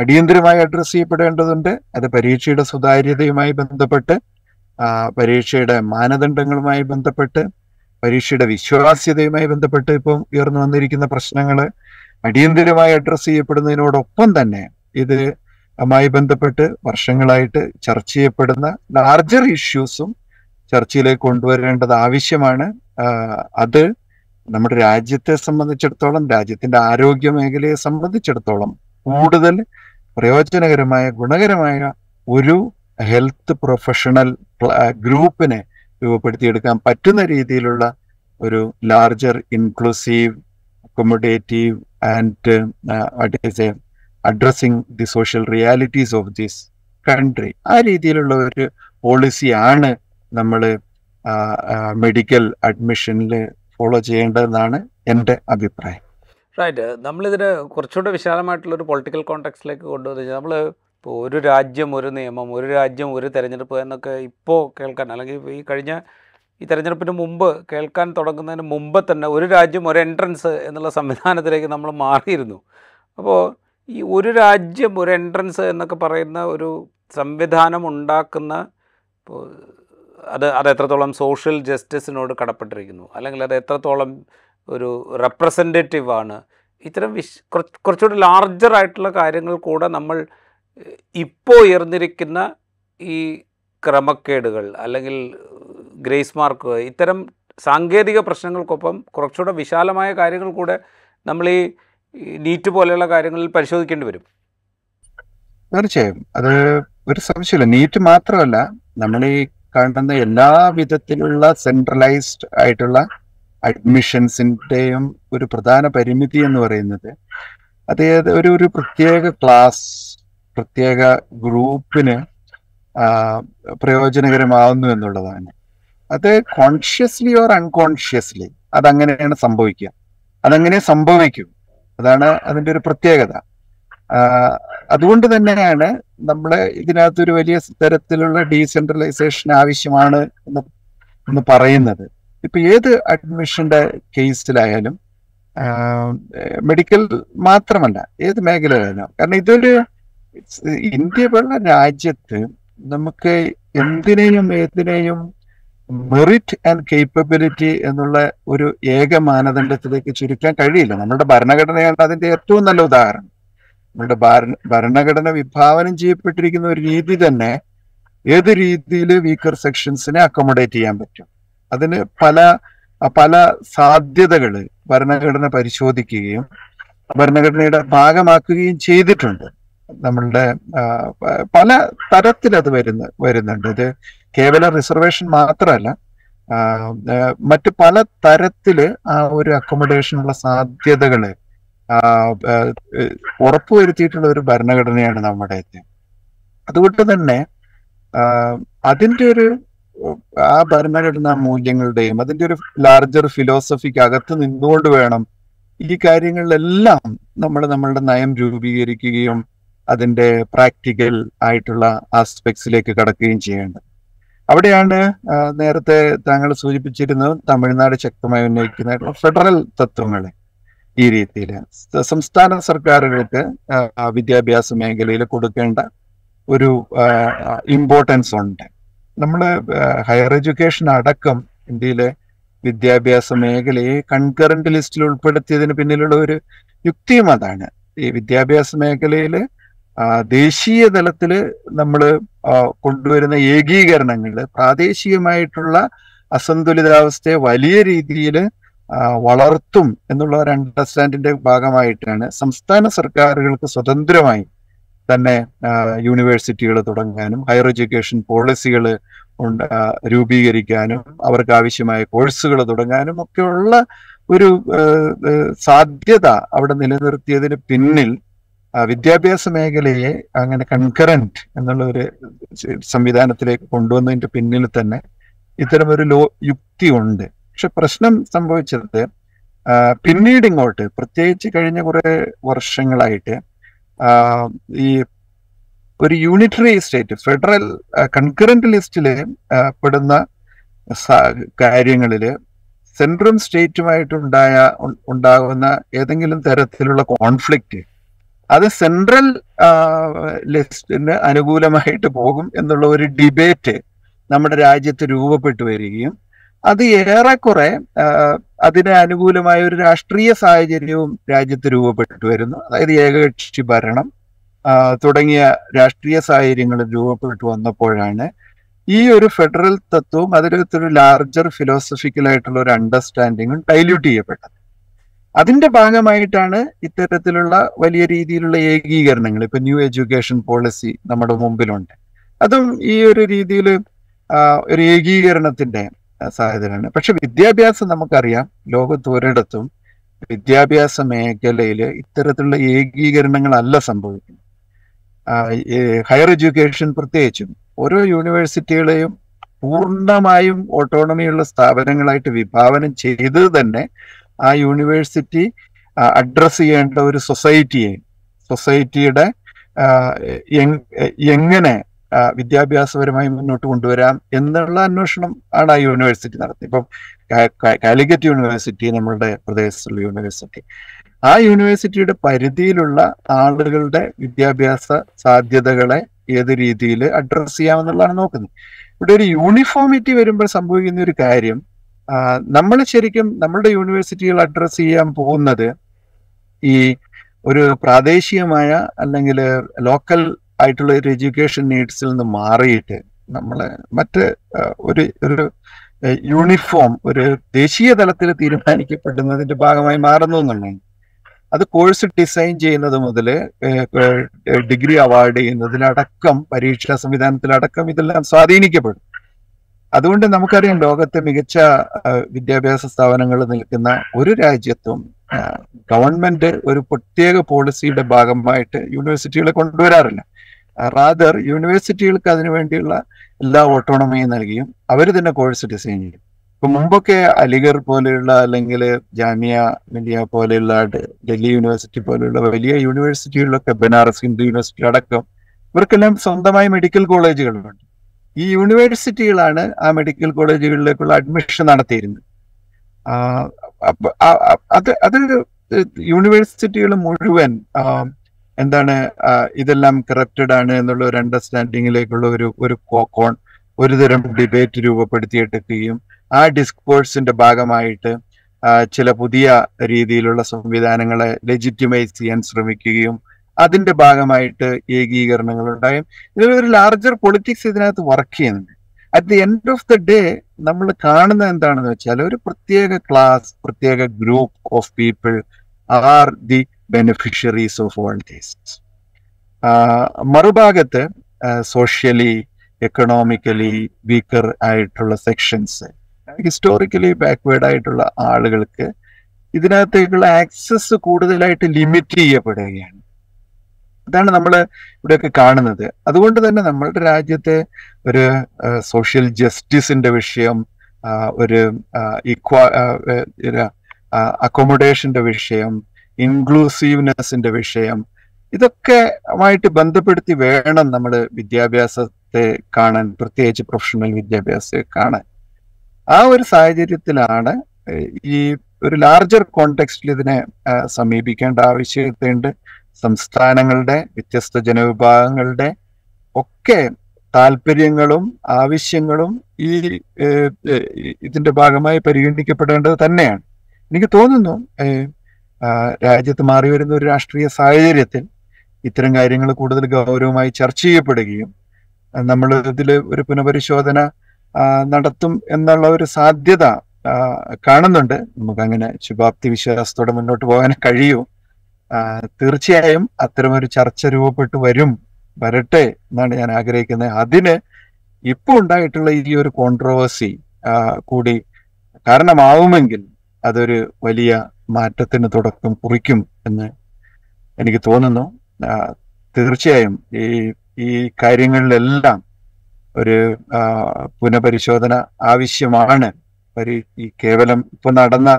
അടിയന്തരമായി അഡ്രസ്സ് ചെയ്യപ്പെടേണ്ടതുണ്ട് അത് പരീക്ഷയുടെ സുതാര്യതയുമായി ബന്ധപ്പെട്ട് പരീക്ഷയുടെ മാനദണ്ഡങ്ങളുമായി ബന്ധപ്പെട്ട് പരീക്ഷയുടെ വിശ്വാസ്യതയുമായി ബന്ധപ്പെട്ട് ഇപ്പം ഉയർന്നു വന്നിരിക്കുന്ന പ്രശ്നങ്ങൾ അടിയന്തരമായി അഡ്രസ്സ് ചെയ്യപ്പെടുന്നതിനോടൊപ്പം തന്നെ ഇത് മായി ബന്ധപ്പെട്ട് വർഷങ്ങളായിട്ട് ചർച്ച ചെയ്യപ്പെടുന്ന ലാർജർ ഇഷ്യൂസും ചർച്ചയിലേക്ക് കൊണ്ടുവരേണ്ടത് ആവശ്യമാണ് അത് നമ്മുടെ രാജ്യത്തെ സംബന്ധിച്ചിടത്തോളം രാജ്യത്തിന്റെ ആരോഗ്യ മേഖലയെ സംബന്ധിച്ചിടത്തോളം കൂടുതൽ പ്രയോജനകരമായ ഗുണകരമായ ഒരു ഹെൽത്ത് പ്രൊഫഷണൽ ഗ്രൂപ്പിനെ രൂപപ്പെടുത്തിയെടുക്കാൻ പറ്റുന്ന രീതിയിലുള്ള ഒരു larger inclusive accommodative and what is a addressing the social realities of this country ആ രീതിയിലുള്ള ഒരു പോളിസിയാണ് നമ്മൾ മെഡിക്കൽ അഡ്മിഷനിൽ ഫോളോ ചെയ്യേണ്ടതെന്നാണ് എൻ്റെ അഭിപ്രായം റൈറ്റ് നമ്മളിതിന് കുറച്ചുകൂടെ വിശാലമായിട്ടുള്ളൊരു പൊളിറ്റിക്കൽ കോൺടാക്സിലേക്ക് കൊണ്ടുവന്നു കഴിഞ്ഞാൽ നമ്മൾ ഇപ്പോൾ ഒരു രാജ്യം ഒരു നിയമം ഒരു രാജ്യം ഒരു തിരഞ്ഞെടുപ്പ് എന്നൊക്കെ ഇപ്പോൾ കേൾക്കാൻ അല്ലെങ്കിൽ ഈ കഴിഞ്ഞ ഈ തെരഞ്ഞെടുപ്പിന് മുമ്പ് കേൾക്കാൻ തുടങ്ങുന്നതിന് മുമ്പ് തന്നെ ഒരു രാജ്യം ഒരു എൻട്രൻസ് എന്നുള്ള സംവിധാനത്തിലേക്ക് നമ്മൾ മാറിയിരുന്നു അപ്പോൾ ഈ ഒരു രാജ്യം ഒരു എൻട്രൻസ് എന്നൊക്കെ പറയുന്ന ഒരു സംവിധാനം ഉണ്ടാക്കുന്ന ഇപ്പോൾ അത് അത് എത്രത്തോളം സോഷ്യൽ ജസ്റ്റിസിനോട് കടപ്പെട്ടിരിക്കുന്നു അല്ലെങ്കിൽ അത് എത്രത്തോളം ഒരു റെപ്രസെൻറ്റേറ്റീവാണ് ഇത്തരം വിശ് കുറച്ചുകൂടി ലാർജറായിട്ടുള്ള കാര്യങ്ങൾ കൂടെ നമ്മൾ ഇപ്പോൾ ഉയർന്നിരിക്കുന്ന ഈ ക്രമക്കേടുകൾ അല്ലെങ്കിൽ ഗ്രേസ് മാർക്ക് ഇത്തരം സാങ്കേതിക പ്രശ്നങ്ങൾക്കൊപ്പം കുറച്ചുകൂടെ വിശാലമായ കാര്യങ്ങൾ കൂടെ നമ്മൾ ഈ നീറ്റ് പോലെയുള്ള കാര്യങ്ങളിൽ പരിശോധിക്കേണ്ടി വരും തീർച്ചയായും അത് ഒരു സംശയമില്ല നീറ്റ് മാത്രമല്ല നമ്മൾ ഈ കാണുന്ന എല്ലാ വിധത്തിലുള്ള സെൻട്രലൈസ്ഡ് ആയിട്ടുള്ള അഡ്മിഷൻസിൻ്റെയും ഒരു പ്രധാന പരിമിതി എന്ന് പറയുന്നത് അതായത് ഒരു ഒരു പ്രത്യേക ക്ലാസ് പ്രത്യേക ഗ്രൂപ്പിന് പ്രയോജനകരമാവുന്നു എന്നുള്ളതാണ് അത് കോൺഷ്യസ്ലി ഓർ അൺകോൺഷ്യസ്ലി അതങ്ങനെയാണ് സംഭവിക്കുക അതങ്ങനെ സംഭവിക്കും അതാണ് അതിൻ്റെ ഒരു പ്രത്യേകത അതുകൊണ്ട് തന്നെയാണ് നമ്മൾ ഇതിനകത്തൊരു വലിയ തരത്തിലുള്ള ഡീസെൻട്രലൈസേഷൻ ആവശ്യമാണ് എന്ന് പറയുന്നത് ഇപ്പൊ ഏത് അഡ്മിഷന്റെ കേസിലായാലും മെഡിക്കൽ മാത്രമല്ല ഏത് മേഖലയിലായാലും കാരണം ഇതൊരു ഇന്ത്യ പോലുള്ള രാജ്യത്ത് നമുക്ക് എന്തിനേയും ഏതിനേയും മെറിറ്റ് ആൻഡ് കേപ്പബിലിറ്റി എന്നുള്ള ഒരു ഏക മാനദണ്ഡത്തിലേക്ക് ചുരുക്കാൻ കഴിയില്ല നമ്മുടെ ഭരണഘടനയാണ് അതിന്റെ ഏറ്റവും നല്ല ഉദാഹരണം നമ്മുടെ ഭരണഘടന വിഭാവനം ചെയ്യപ്പെട്ടിരിക്കുന്ന ഒരു രീതി തന്നെ ഏത് രീതിയിൽ വീക്കർ സെക്ഷൻസിനെ അക്കോമഡേറ്റ് ചെയ്യാൻ പറ്റും അതിന് പല പല സാധ്യതകൾ ഭരണഘടന പരിശോധിക്കുകയും ഭരണഘടനയുടെ ഭാഗമാക്കുകയും ചെയ്തിട്ടുണ്ട് നമ്മളുടെ പല തരത്തിലത് വരുന്ന വരുന്നുണ്ട് ഇത് കേവല റിസർവേഷൻ മാത്രമല്ല മറ്റു പല തരത്തില് ആ ഒരു അക്കോമഡേഷനുള്ള സാധ്യതകള് ഉറപ്പുവരുത്തിയിട്ടുള്ള ഒരു ഭരണഘടനയാണ് നമ്മുടെ അതുകൊണ്ട് തന്നെ അതിൻ്റെ ഒരു ആ ഭരണഘടനാ മൂല്യങ്ങളുടെയും അതിന്റെ ഒരു ലാർജർ ഫിലോസഫിക്ക് അകത്ത് നിന്നുകൊണ്ട് വേണം ഈ കാര്യങ്ങളിലെല്ലാം നമ്മൾ നമ്മളുടെ നയം രൂപീകരിക്കുകയും അതിന്റെ പ്രാക്ടിക്കൽ ആയിട്ടുള്ള ആസ്പെക്ട്സിലേക്ക് കടക്കുകയും ചെയ്യേണ്ടത് അവിടെയാണ് നേരത്തെ താങ്കൾ സൂചിപ്പിച്ചിരുന്നത് തമിഴ്നാട് ശക്തമായി ഉന്നയിക്കുന്ന ഫെഡറൽ തത്വങ്ങളെ ഈ രീതിയിൽ സംസ്ഥാന സർക്കാരുകൾക്ക് വിദ്യാഭ്യാസ മേഖലയിൽ കൊടുക്കേണ്ട ഒരു ഇമ്പോർട്ടൻസ് ഉണ്ട് നമ്മുടെ ഹയർ എഡ്യൂക്കേഷൻ അടക്കം ഇന്ത്യയിലെ വിദ്യാഭ്യാസ മേഖലയെ കൺകറന്റ് ലിസ്റ്റിൽ ഉൾപ്പെടുത്തിയതിന് പിന്നിലുള്ള ഒരു യുക്തിയും അതാണ് ഈ വിദ്യാഭ്യാസ മേഖലയിൽ ദേശീയ തലത്തിൽ നമ്മൾ കൊണ്ടുവരുന്ന ഏകീകരണങ്ങൾ പ്രാദേശികമായിട്ടുള്ള അസന്തുലിതാവസ്ഥയെ വലിയ രീതിയിൽ വളർത്തും എന്നുള്ള ഒരു അണ്ടർസ്റ്റാൻഡിന്റെ ഭാഗമായിട്ടാണ് സംസ്ഥാന സർക്കാരുകൾക്ക് സ്വതന്ത്രമായി തന്നെ യൂണിവേഴ്സിറ്റികൾ തുടങ്ങാനും ഹയർ എഡ്യൂക്കേഷൻ പോളിസികൾ രൂപീകരിക്കാനും അവർക്ക് ആവശ്യമായ കോഴ്സുകൾ തുടങ്ങാനും ഒക്കെയുള്ള ഒരു സാധ്യത അവിടെ നിലനിർത്തിയതിന് പിന്നിൽ വിദ്യാഭ്യാസ മേഖലയെ അങ്ങനെ കൺകറന്റ് എന്നുള്ള ഒരു സംവിധാനത്തിലേക്ക് കൊണ്ടുവന്നതിന്റെ പിന്നിൽ തന്നെ ഇത്തരം ഒരു യുക്തി ഉണ്ട് പക്ഷെ പ്രശ്നം സംഭവിച്ചത് പിന്നീട് ഇങ്ങോട്ട് പ്രത്യേകിച്ച് കഴിഞ്ഞ കുറെ വർഷങ്ങളായിട്ട് ഈ ഒരു യൂണിറ്ററി സ്റ്റേറ്റ് ഫെഡറൽ കൺകറന്റ് ലിസ്റ്റില് പെടുന്ന കാര്യങ്ങളിൽ സെൻട്രും ഉണ്ടായ ഉണ്ടാകുന്ന ഏതെങ്കിലും തരത്തിലുള്ള കോൺഫ്ലിക്റ്റ് അത് സെൻട്രൽ ലിസ്റ്റിന് അനുകൂലമായിട്ട് പോകും എന്നുള്ള ഒരു ഡിബേറ്റ് നമ്മുടെ രാജ്യത്ത് രൂപപ്പെട്ടു വരികയും അത് ഏറെക്കുറെ അതിന് അനുകൂലമായ ഒരു രാഷ്ട്രീയ സാഹചര്യവും രാജ്യത്ത് രൂപപ്പെട്ടു വരുന്നു അതായത് ഏകകക്ഷി ഭരണം തുടങ്ങിയ രാഷ്ട്രീയ സാഹചര്യങ്ങൾ രൂപപ്പെട്ടു വന്നപ്പോഴാണ് ഈ ഒരു ഫെഡറൽ തത്വവും ഒരു ലാർജർ ഫിലോസഫിക്കലായിട്ടുള്ള ഒരു അണ്ടർസ്റ്റാൻഡിങ്ങും ഡൈല്യൂട്ട് ചെയ്യപ്പെട്ടത് അതിന്റെ ഭാഗമായിട്ടാണ് ഇത്തരത്തിലുള്ള വലിയ രീതിയിലുള്ള ഏകീകരണങ്ങൾ ഇപ്പൊ ന്യൂ എഡ്യൂക്കേഷൻ പോളിസി നമ്മുടെ മുമ്പിലുണ്ട് അതും ഈ ഒരു രീതിയിൽ ഒരു ഏകീകരണത്തിന്റെ സാഹചര്യമാണ് പക്ഷെ വിദ്യാഭ്യാസം നമുക്കറിയാം ലോകത്ത് ഒരിടത്തും വിദ്യാഭ്യാസ മേഖലയിൽ ഇത്തരത്തിലുള്ള ഏകീകരണങ്ങളല്ല സംഭവിക്കുന്നത് ഹയർ എഡ്യൂക്കേഷൻ പ്രത്യേകിച്ചും ഓരോ യൂണിവേഴ്സിറ്റികളെയും പൂർണ്ണമായും ഓട്ടോണമിയുള്ള സ്ഥാപനങ്ങളായിട്ട് വിഭാവനം ചെയ്ത് തന്നെ ആ യൂണിവേഴ്സിറ്റി അഡ്രസ് ചെയ്യേണ്ട ഒരു സൊസൈറ്റിയെ സൊസൈറ്റിയുടെ എങ്ങനെ വിദ്യാഭ്യാസപരമായി മുന്നോട്ട് കൊണ്ടുവരാം എന്നുള്ള അന്വേഷണം ആണ് ആ യൂണിവേഴ്സിറ്റി നടത്തി ഇപ്പം കാലിക്കറ്റ് യൂണിവേഴ്സിറ്റി നമ്മളുടെ പ്രദേശത്തുള്ള യൂണിവേഴ്സിറ്റി ആ യൂണിവേഴ്സിറ്റിയുടെ പരിധിയിലുള്ള ആളുകളുടെ വിദ്യാഭ്യാസ സാധ്യതകളെ ഏത് രീതിയിൽ അഡ്രസ്സ് ചെയ്യാമെന്നുള്ളതാണ് നോക്കുന്നത് ഇവിടെ ഒരു യൂണിഫോമിറ്റി വരുമ്പോൾ സംഭവിക്കുന്ന ഒരു കാര്യം നമ്മൾ ശരിക്കും നമ്മളുടെ യൂണിവേഴ്സിറ്റികൾ അഡ്രസ്സ് ചെയ്യാൻ പോകുന്നത് ഈ ഒരു പ്രാദേശികമായ അല്ലെങ്കിൽ ലോക്കൽ ആയിട്ടുള്ള ഒരു എഡ്യൂക്കേഷൻ നീഡ്സിൽ നിന്ന് മാറിയിട്ട് നമ്മൾ മറ്റ് ഒരു ഒരു യൂണിഫോം ഒരു ദേശീയ തലത്തിൽ തീരുമാനിക്കപ്പെടുന്നതിന്റെ ഭാഗമായി മാറുന്നു എന്നുള്ളതാണ് അത് കോഴ്സ് ഡിസൈൻ ചെയ്യുന്നത് മുതൽ ഡിഗ്രി അവാർഡ് ചെയ്യുന്നതിലടക്കം പരീക്ഷാ സംവിധാനത്തിലടക്കം ഇതെല്ലാം സ്വാധീനിക്കപ്പെടും അതുകൊണ്ട് നമുക്കറിയാം ലോകത്തെ മികച്ച വിദ്യാഭ്യാസ സ്ഥാപനങ്ങൾ നിൽക്കുന്ന ഒരു രാജ്യത്തും ഗവൺമെന്റ് ഒരു പ്രത്യേക പോളിസിയുടെ ഭാഗമായിട്ട് യൂണിവേഴ്സിറ്റികളെ കൊണ്ടുവരാറില്ല റാദർ യൂണിവേഴ്സിറ്റികൾക്ക് അതിനു വേണ്ടിയുള്ള എല്ലാ ഓട്ടോണമിയും നൽകിയും അവർ തന്നെ കോഴ്സ് ഡിസൈൻ ചെയ്യും ഇപ്പൊ മുമ്പൊക്കെ അലിഗർ പോലെയുള്ള അല്ലെങ്കിൽ ജാമിയ മിലിയ പോലെയുള്ള ഡൽഹി യൂണിവേഴ്സിറ്റി പോലെയുള്ള വലിയ യൂണിവേഴ്സിറ്റികളിലൊക്കെ ബനാറസ് ഹിന്ദു യൂണിവേഴ്സിറ്റി അടക്കം ഇവർക്കെല്ലാം സ്വന്തമായി മെഡിക്കൽ കോളേജുകളുണ്ട് ഈ യൂണിവേഴ്സിറ്റികളാണ് ആ മെഡിക്കൽ കോളേജുകളിലേക്കുള്ള അഡ്മിഷൻ നടത്തിയിരുന്നത് അത് അത് യൂണിവേഴ്സിറ്റികൾ മുഴുവൻ എന്താണ് ഇതെല്ലാം കറപ്റ്റഡ് ആണ് എന്നുള്ള ഒരു അണ്ടർസ്റ്റാൻഡിങ്ങിലേക്കുള്ള ഒരു ഒരു കോൺ ഒരുതരം ഡിബേറ്റ് രൂപപ്പെടുത്തിയെടുക്കുകയും ആ ഡിസ്കോഴ്സിന്റെ ഭാഗമായിട്ട് ചില പുതിയ രീതിയിലുള്ള സംവിധാനങ്ങളെ ലെജിറ്റിമൈസ് ചെയ്യാൻ ശ്രമിക്കുകയും അതിന്റെ ഭാഗമായിട്ട് ഏകീകരണങ്ങൾ ഉണ്ടായും ഇതിലൊരു ലാർജർ പൊളിറ്റിക്സ് ഇതിനകത്ത് വർക്ക് ചെയ്യുന്നുണ്ട് at the end of the day നമ്മൾ കാണുന്ന എന്താണെന്ന് വെച്ചാൽ ഒരു പ്രത്യേക ക്ലാസ് പ്രത്യേക group of people are the beneficiaries of all these മറുഭാഗത്ത് സോഷ്യലി എക്കണോമിക്കലി വീക്കർ ആയിട്ടുള്ള സെക്ഷൻസ് ഹിസ്റ്റോറിക്കലി ബാക്ക്വേഡ് ആയിട്ടുള്ള ആളുകൾക്ക് ഇതിനകത്തേക്കുള്ള ആക്സസ് കൂടുതലായിട്ട് ലിമിറ്റ് ചെയ്യപ്പെടുകയാണ് അതാണ് നമ്മൾ ഇവിടെയൊക്കെ കാണുന്നത് അതുകൊണ്ട് തന്നെ നമ്മളുടെ രാജ്യത്തെ ഒരു സോഷ്യൽ uh, ജസ്റ്റിസിന്റെ വിഷയം uh, ഒരു ഇക്വാ uh, അക്കോമഡേഷന്റെ വിഷയം ഇൻക്ലൂസീവ്നെസ്സിന്റെ വിഷയം ഇതൊക്കെ ആയിട്ട് ബന്ധപ്പെടുത്തി വേണം നമ്മൾ വിദ്യാഭ്യാസത്തെ കാണാൻ പ്രത്യേകിച്ച് പ്രൊഫഷണൽ വിദ്യാഭ്യാസത്തെ കാണാൻ ആ ഒരു സാഹചര്യത്തിലാണ് ഈ ഒരു ലാർജർ കോണ്ടെക്സ്റ്റിൽ ഇതിനെ സമീപിക്കേണ്ട ആവശ്യകതയുണ്ട് സംസ്ഥാനങ്ങളുടെ വ്യത്യസ്ത ജനവിഭാഗങ്ങളുടെ ഒക്കെ താല്പര്യങ്ങളും ആവശ്യങ്ങളും ഈ ഇതിന്റെ ഭാഗമായി പരിഗണിക്കപ്പെടേണ്ടത് തന്നെയാണ് എനിക്ക് തോന്നുന്നു രാജ്യത്ത് മാറി വരുന്ന ഒരു രാഷ്ട്രീയ സാഹചര്യത്തിൽ ഇത്തരം കാര്യങ്ങൾ കൂടുതൽ ഗൗരവമായി ചർച്ച ചെയ്യപ്പെടുകയും നമ്മൾ ഇതിൽ ഒരു പുനഃപരിശോധന നടത്തും എന്നുള്ള ഒരു സാധ്യത കാണുന്നുണ്ട് നമുക്കങ്ങനെ ശുഭാപ്തി വിശ്വാസത്തോടെ മുന്നോട്ട് പോകാൻ കഴിയൂ തീർച്ചയായും അത്തരമൊരു ചർച്ച രൂപപ്പെട്ട് വരും വരട്ടെ എന്നാണ് ഞാൻ ആഗ്രഹിക്കുന്നത് അതിന് ഇപ്പോൾ ഉണ്ടായിട്ടുള്ള ഈ ഒരു കോൺട്രവേഴ്സി കൂടി കാരണമാവുമെങ്കിൽ അതൊരു വലിയ മാറ്റത്തിന് തുടക്കം കുറിക്കും എന്ന് എനിക്ക് തോന്നുന്നു തീർച്ചയായും ഈ ഈ കാര്യങ്ങളിലെല്ലാം ഒരു പുനഃപരിശോധന ആവശ്യമാണ് പരി ഈ കേവലം ഇപ്പൊ നടന്ന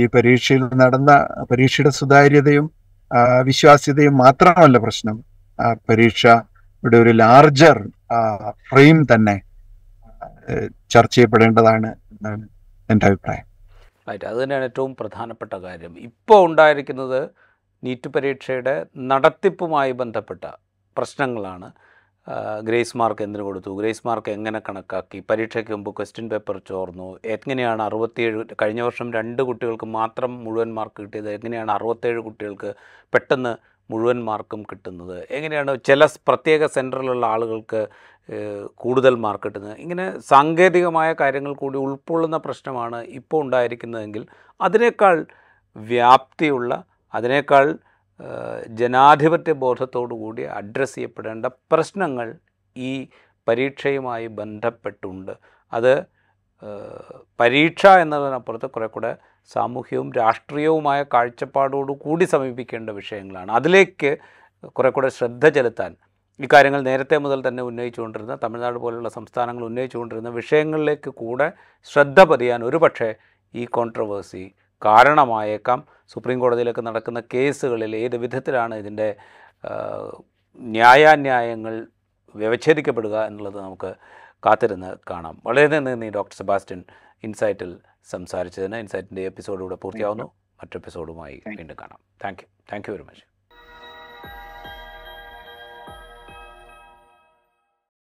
ഈ പരീക്ഷയിൽ നടന്ന പരീക്ഷയുടെ സുതാര്യതയും വിശ്വാസ്യതയും മാത്രമല്ല പ്രശ്നം പരീക്ഷ ഇവിടെ ഒരു ലാർജർ ഫ്രെയിം തന്നെ ചർച്ച ചെയ്യപ്പെടേണ്ടതാണ് എന്നാണ് എൻ്റെ അഭിപ്രായം റൈറ്റ് അത് തന്നെയാണ് ഏറ്റവും പ്രധാനപ്പെട്ട കാര്യം ഇപ്പോൾ ഉണ്ടായിരിക്കുന്നത് നീറ്റ് പരീക്ഷയുടെ നടത്തിപ്പുമായി ബന്ധപ്പെട്ട പ്രശ്നങ്ങളാണ് ഗ്രേസ് മാർക്ക് എന്തിനു കൊടുത്തു ഗ്രേസ് മാർക്ക് എങ്ങനെ കണക്കാക്കി പരീക്ഷയ്ക്ക് മുമ്പ് ക്വസ്റ്റ്യൻ പേപ്പർ ചോർന്നു എങ്ങനെയാണ് അറുപത്തിയേഴ് കഴിഞ്ഞ വർഷം രണ്ട് കുട്ടികൾക്ക് മാത്രം മുഴുവൻ മാർക്ക് കിട്ടിയത് എങ്ങനെയാണ് അറുപത്തേഴ് കുട്ടികൾക്ക് പെട്ടെന്ന് മുഴുവൻ മാർക്കും കിട്ടുന്നത് എങ്ങനെയാണ് ചില പ്രത്യേക സെൻറ്ററിലുള്ള ആളുകൾക്ക് കൂടുതൽ മാർക്ക് കിട്ടുന്നത് ഇങ്ങനെ സാങ്കേതികമായ കാര്യങ്ങൾ കൂടി ഉൾക്കൊള്ളുന്ന പ്രശ്നമാണ് ഇപ്പോൾ ഉണ്ടായിരിക്കുന്നതെങ്കിൽ അതിനേക്കാൾ വ്യാപ്തിയുള്ള അതിനേക്കാൾ ജനാധിപത്യ ബോധത്തോടുകൂടി അഡ്രസ്സ് ചെയ്യപ്പെടേണ്ട പ്രശ്നങ്ങൾ ഈ പരീക്ഷയുമായി ബന്ധപ്പെട്ടുണ്ട് അത് പരീക്ഷ എന്നതിനപ്പുറത്ത് കുറേ കൂടെ സാമൂഹ്യവും രാഷ്ട്രീയവുമായ കാഴ്ചപ്പാടോടു കൂടി സമീപിക്കേണ്ട വിഷയങ്ങളാണ് അതിലേക്ക് കുറേ കൂടെ ശ്രദ്ധ ചെലുത്താൻ ഇക്കാര്യങ്ങൾ നേരത്തെ മുതൽ തന്നെ ഉന്നയിച്ചുകൊണ്ടിരുന്ന തമിഴ്നാട് പോലുള്ള സംസ്ഥാനങ്ങൾ ഉന്നയിച്ചുകൊണ്ടിരുന്ന വിഷയങ്ങളിലേക്ക് കൂടെ ശ്രദ്ധ പതിയാൻ ഒരുപക്ഷെ ഈ കോൺട്രവേഴ്സി കാരണമായേക്കാം സുപ്രീം നടക്കുന്ന കേസുകളിൽ ഏത് വിധത്തിലാണ് ഇതിൻ്റെ ന്യായാന്യായങ്ങൾ വ്യവച്ഛേദിക്കപ്പെടുക എന്നുള്ളത് നമുക്ക് കാത്തിരുന്ന് കാണാം വളരെ നന്ദി ഡോക്ടർ സെബാസ്റ്റ്യൻ ഇൻസൈറ്റിൽ സംസാരിച്ചതിന് ഇൻസൈറ്റിൻ്റെ എപ്പിസോഡ് ഇവിടെ പൂർത്തിയാവുന്നു മറ്റു എപ്പിസോഡുമായി വീണ്ടും കാണാം thank you thank you very much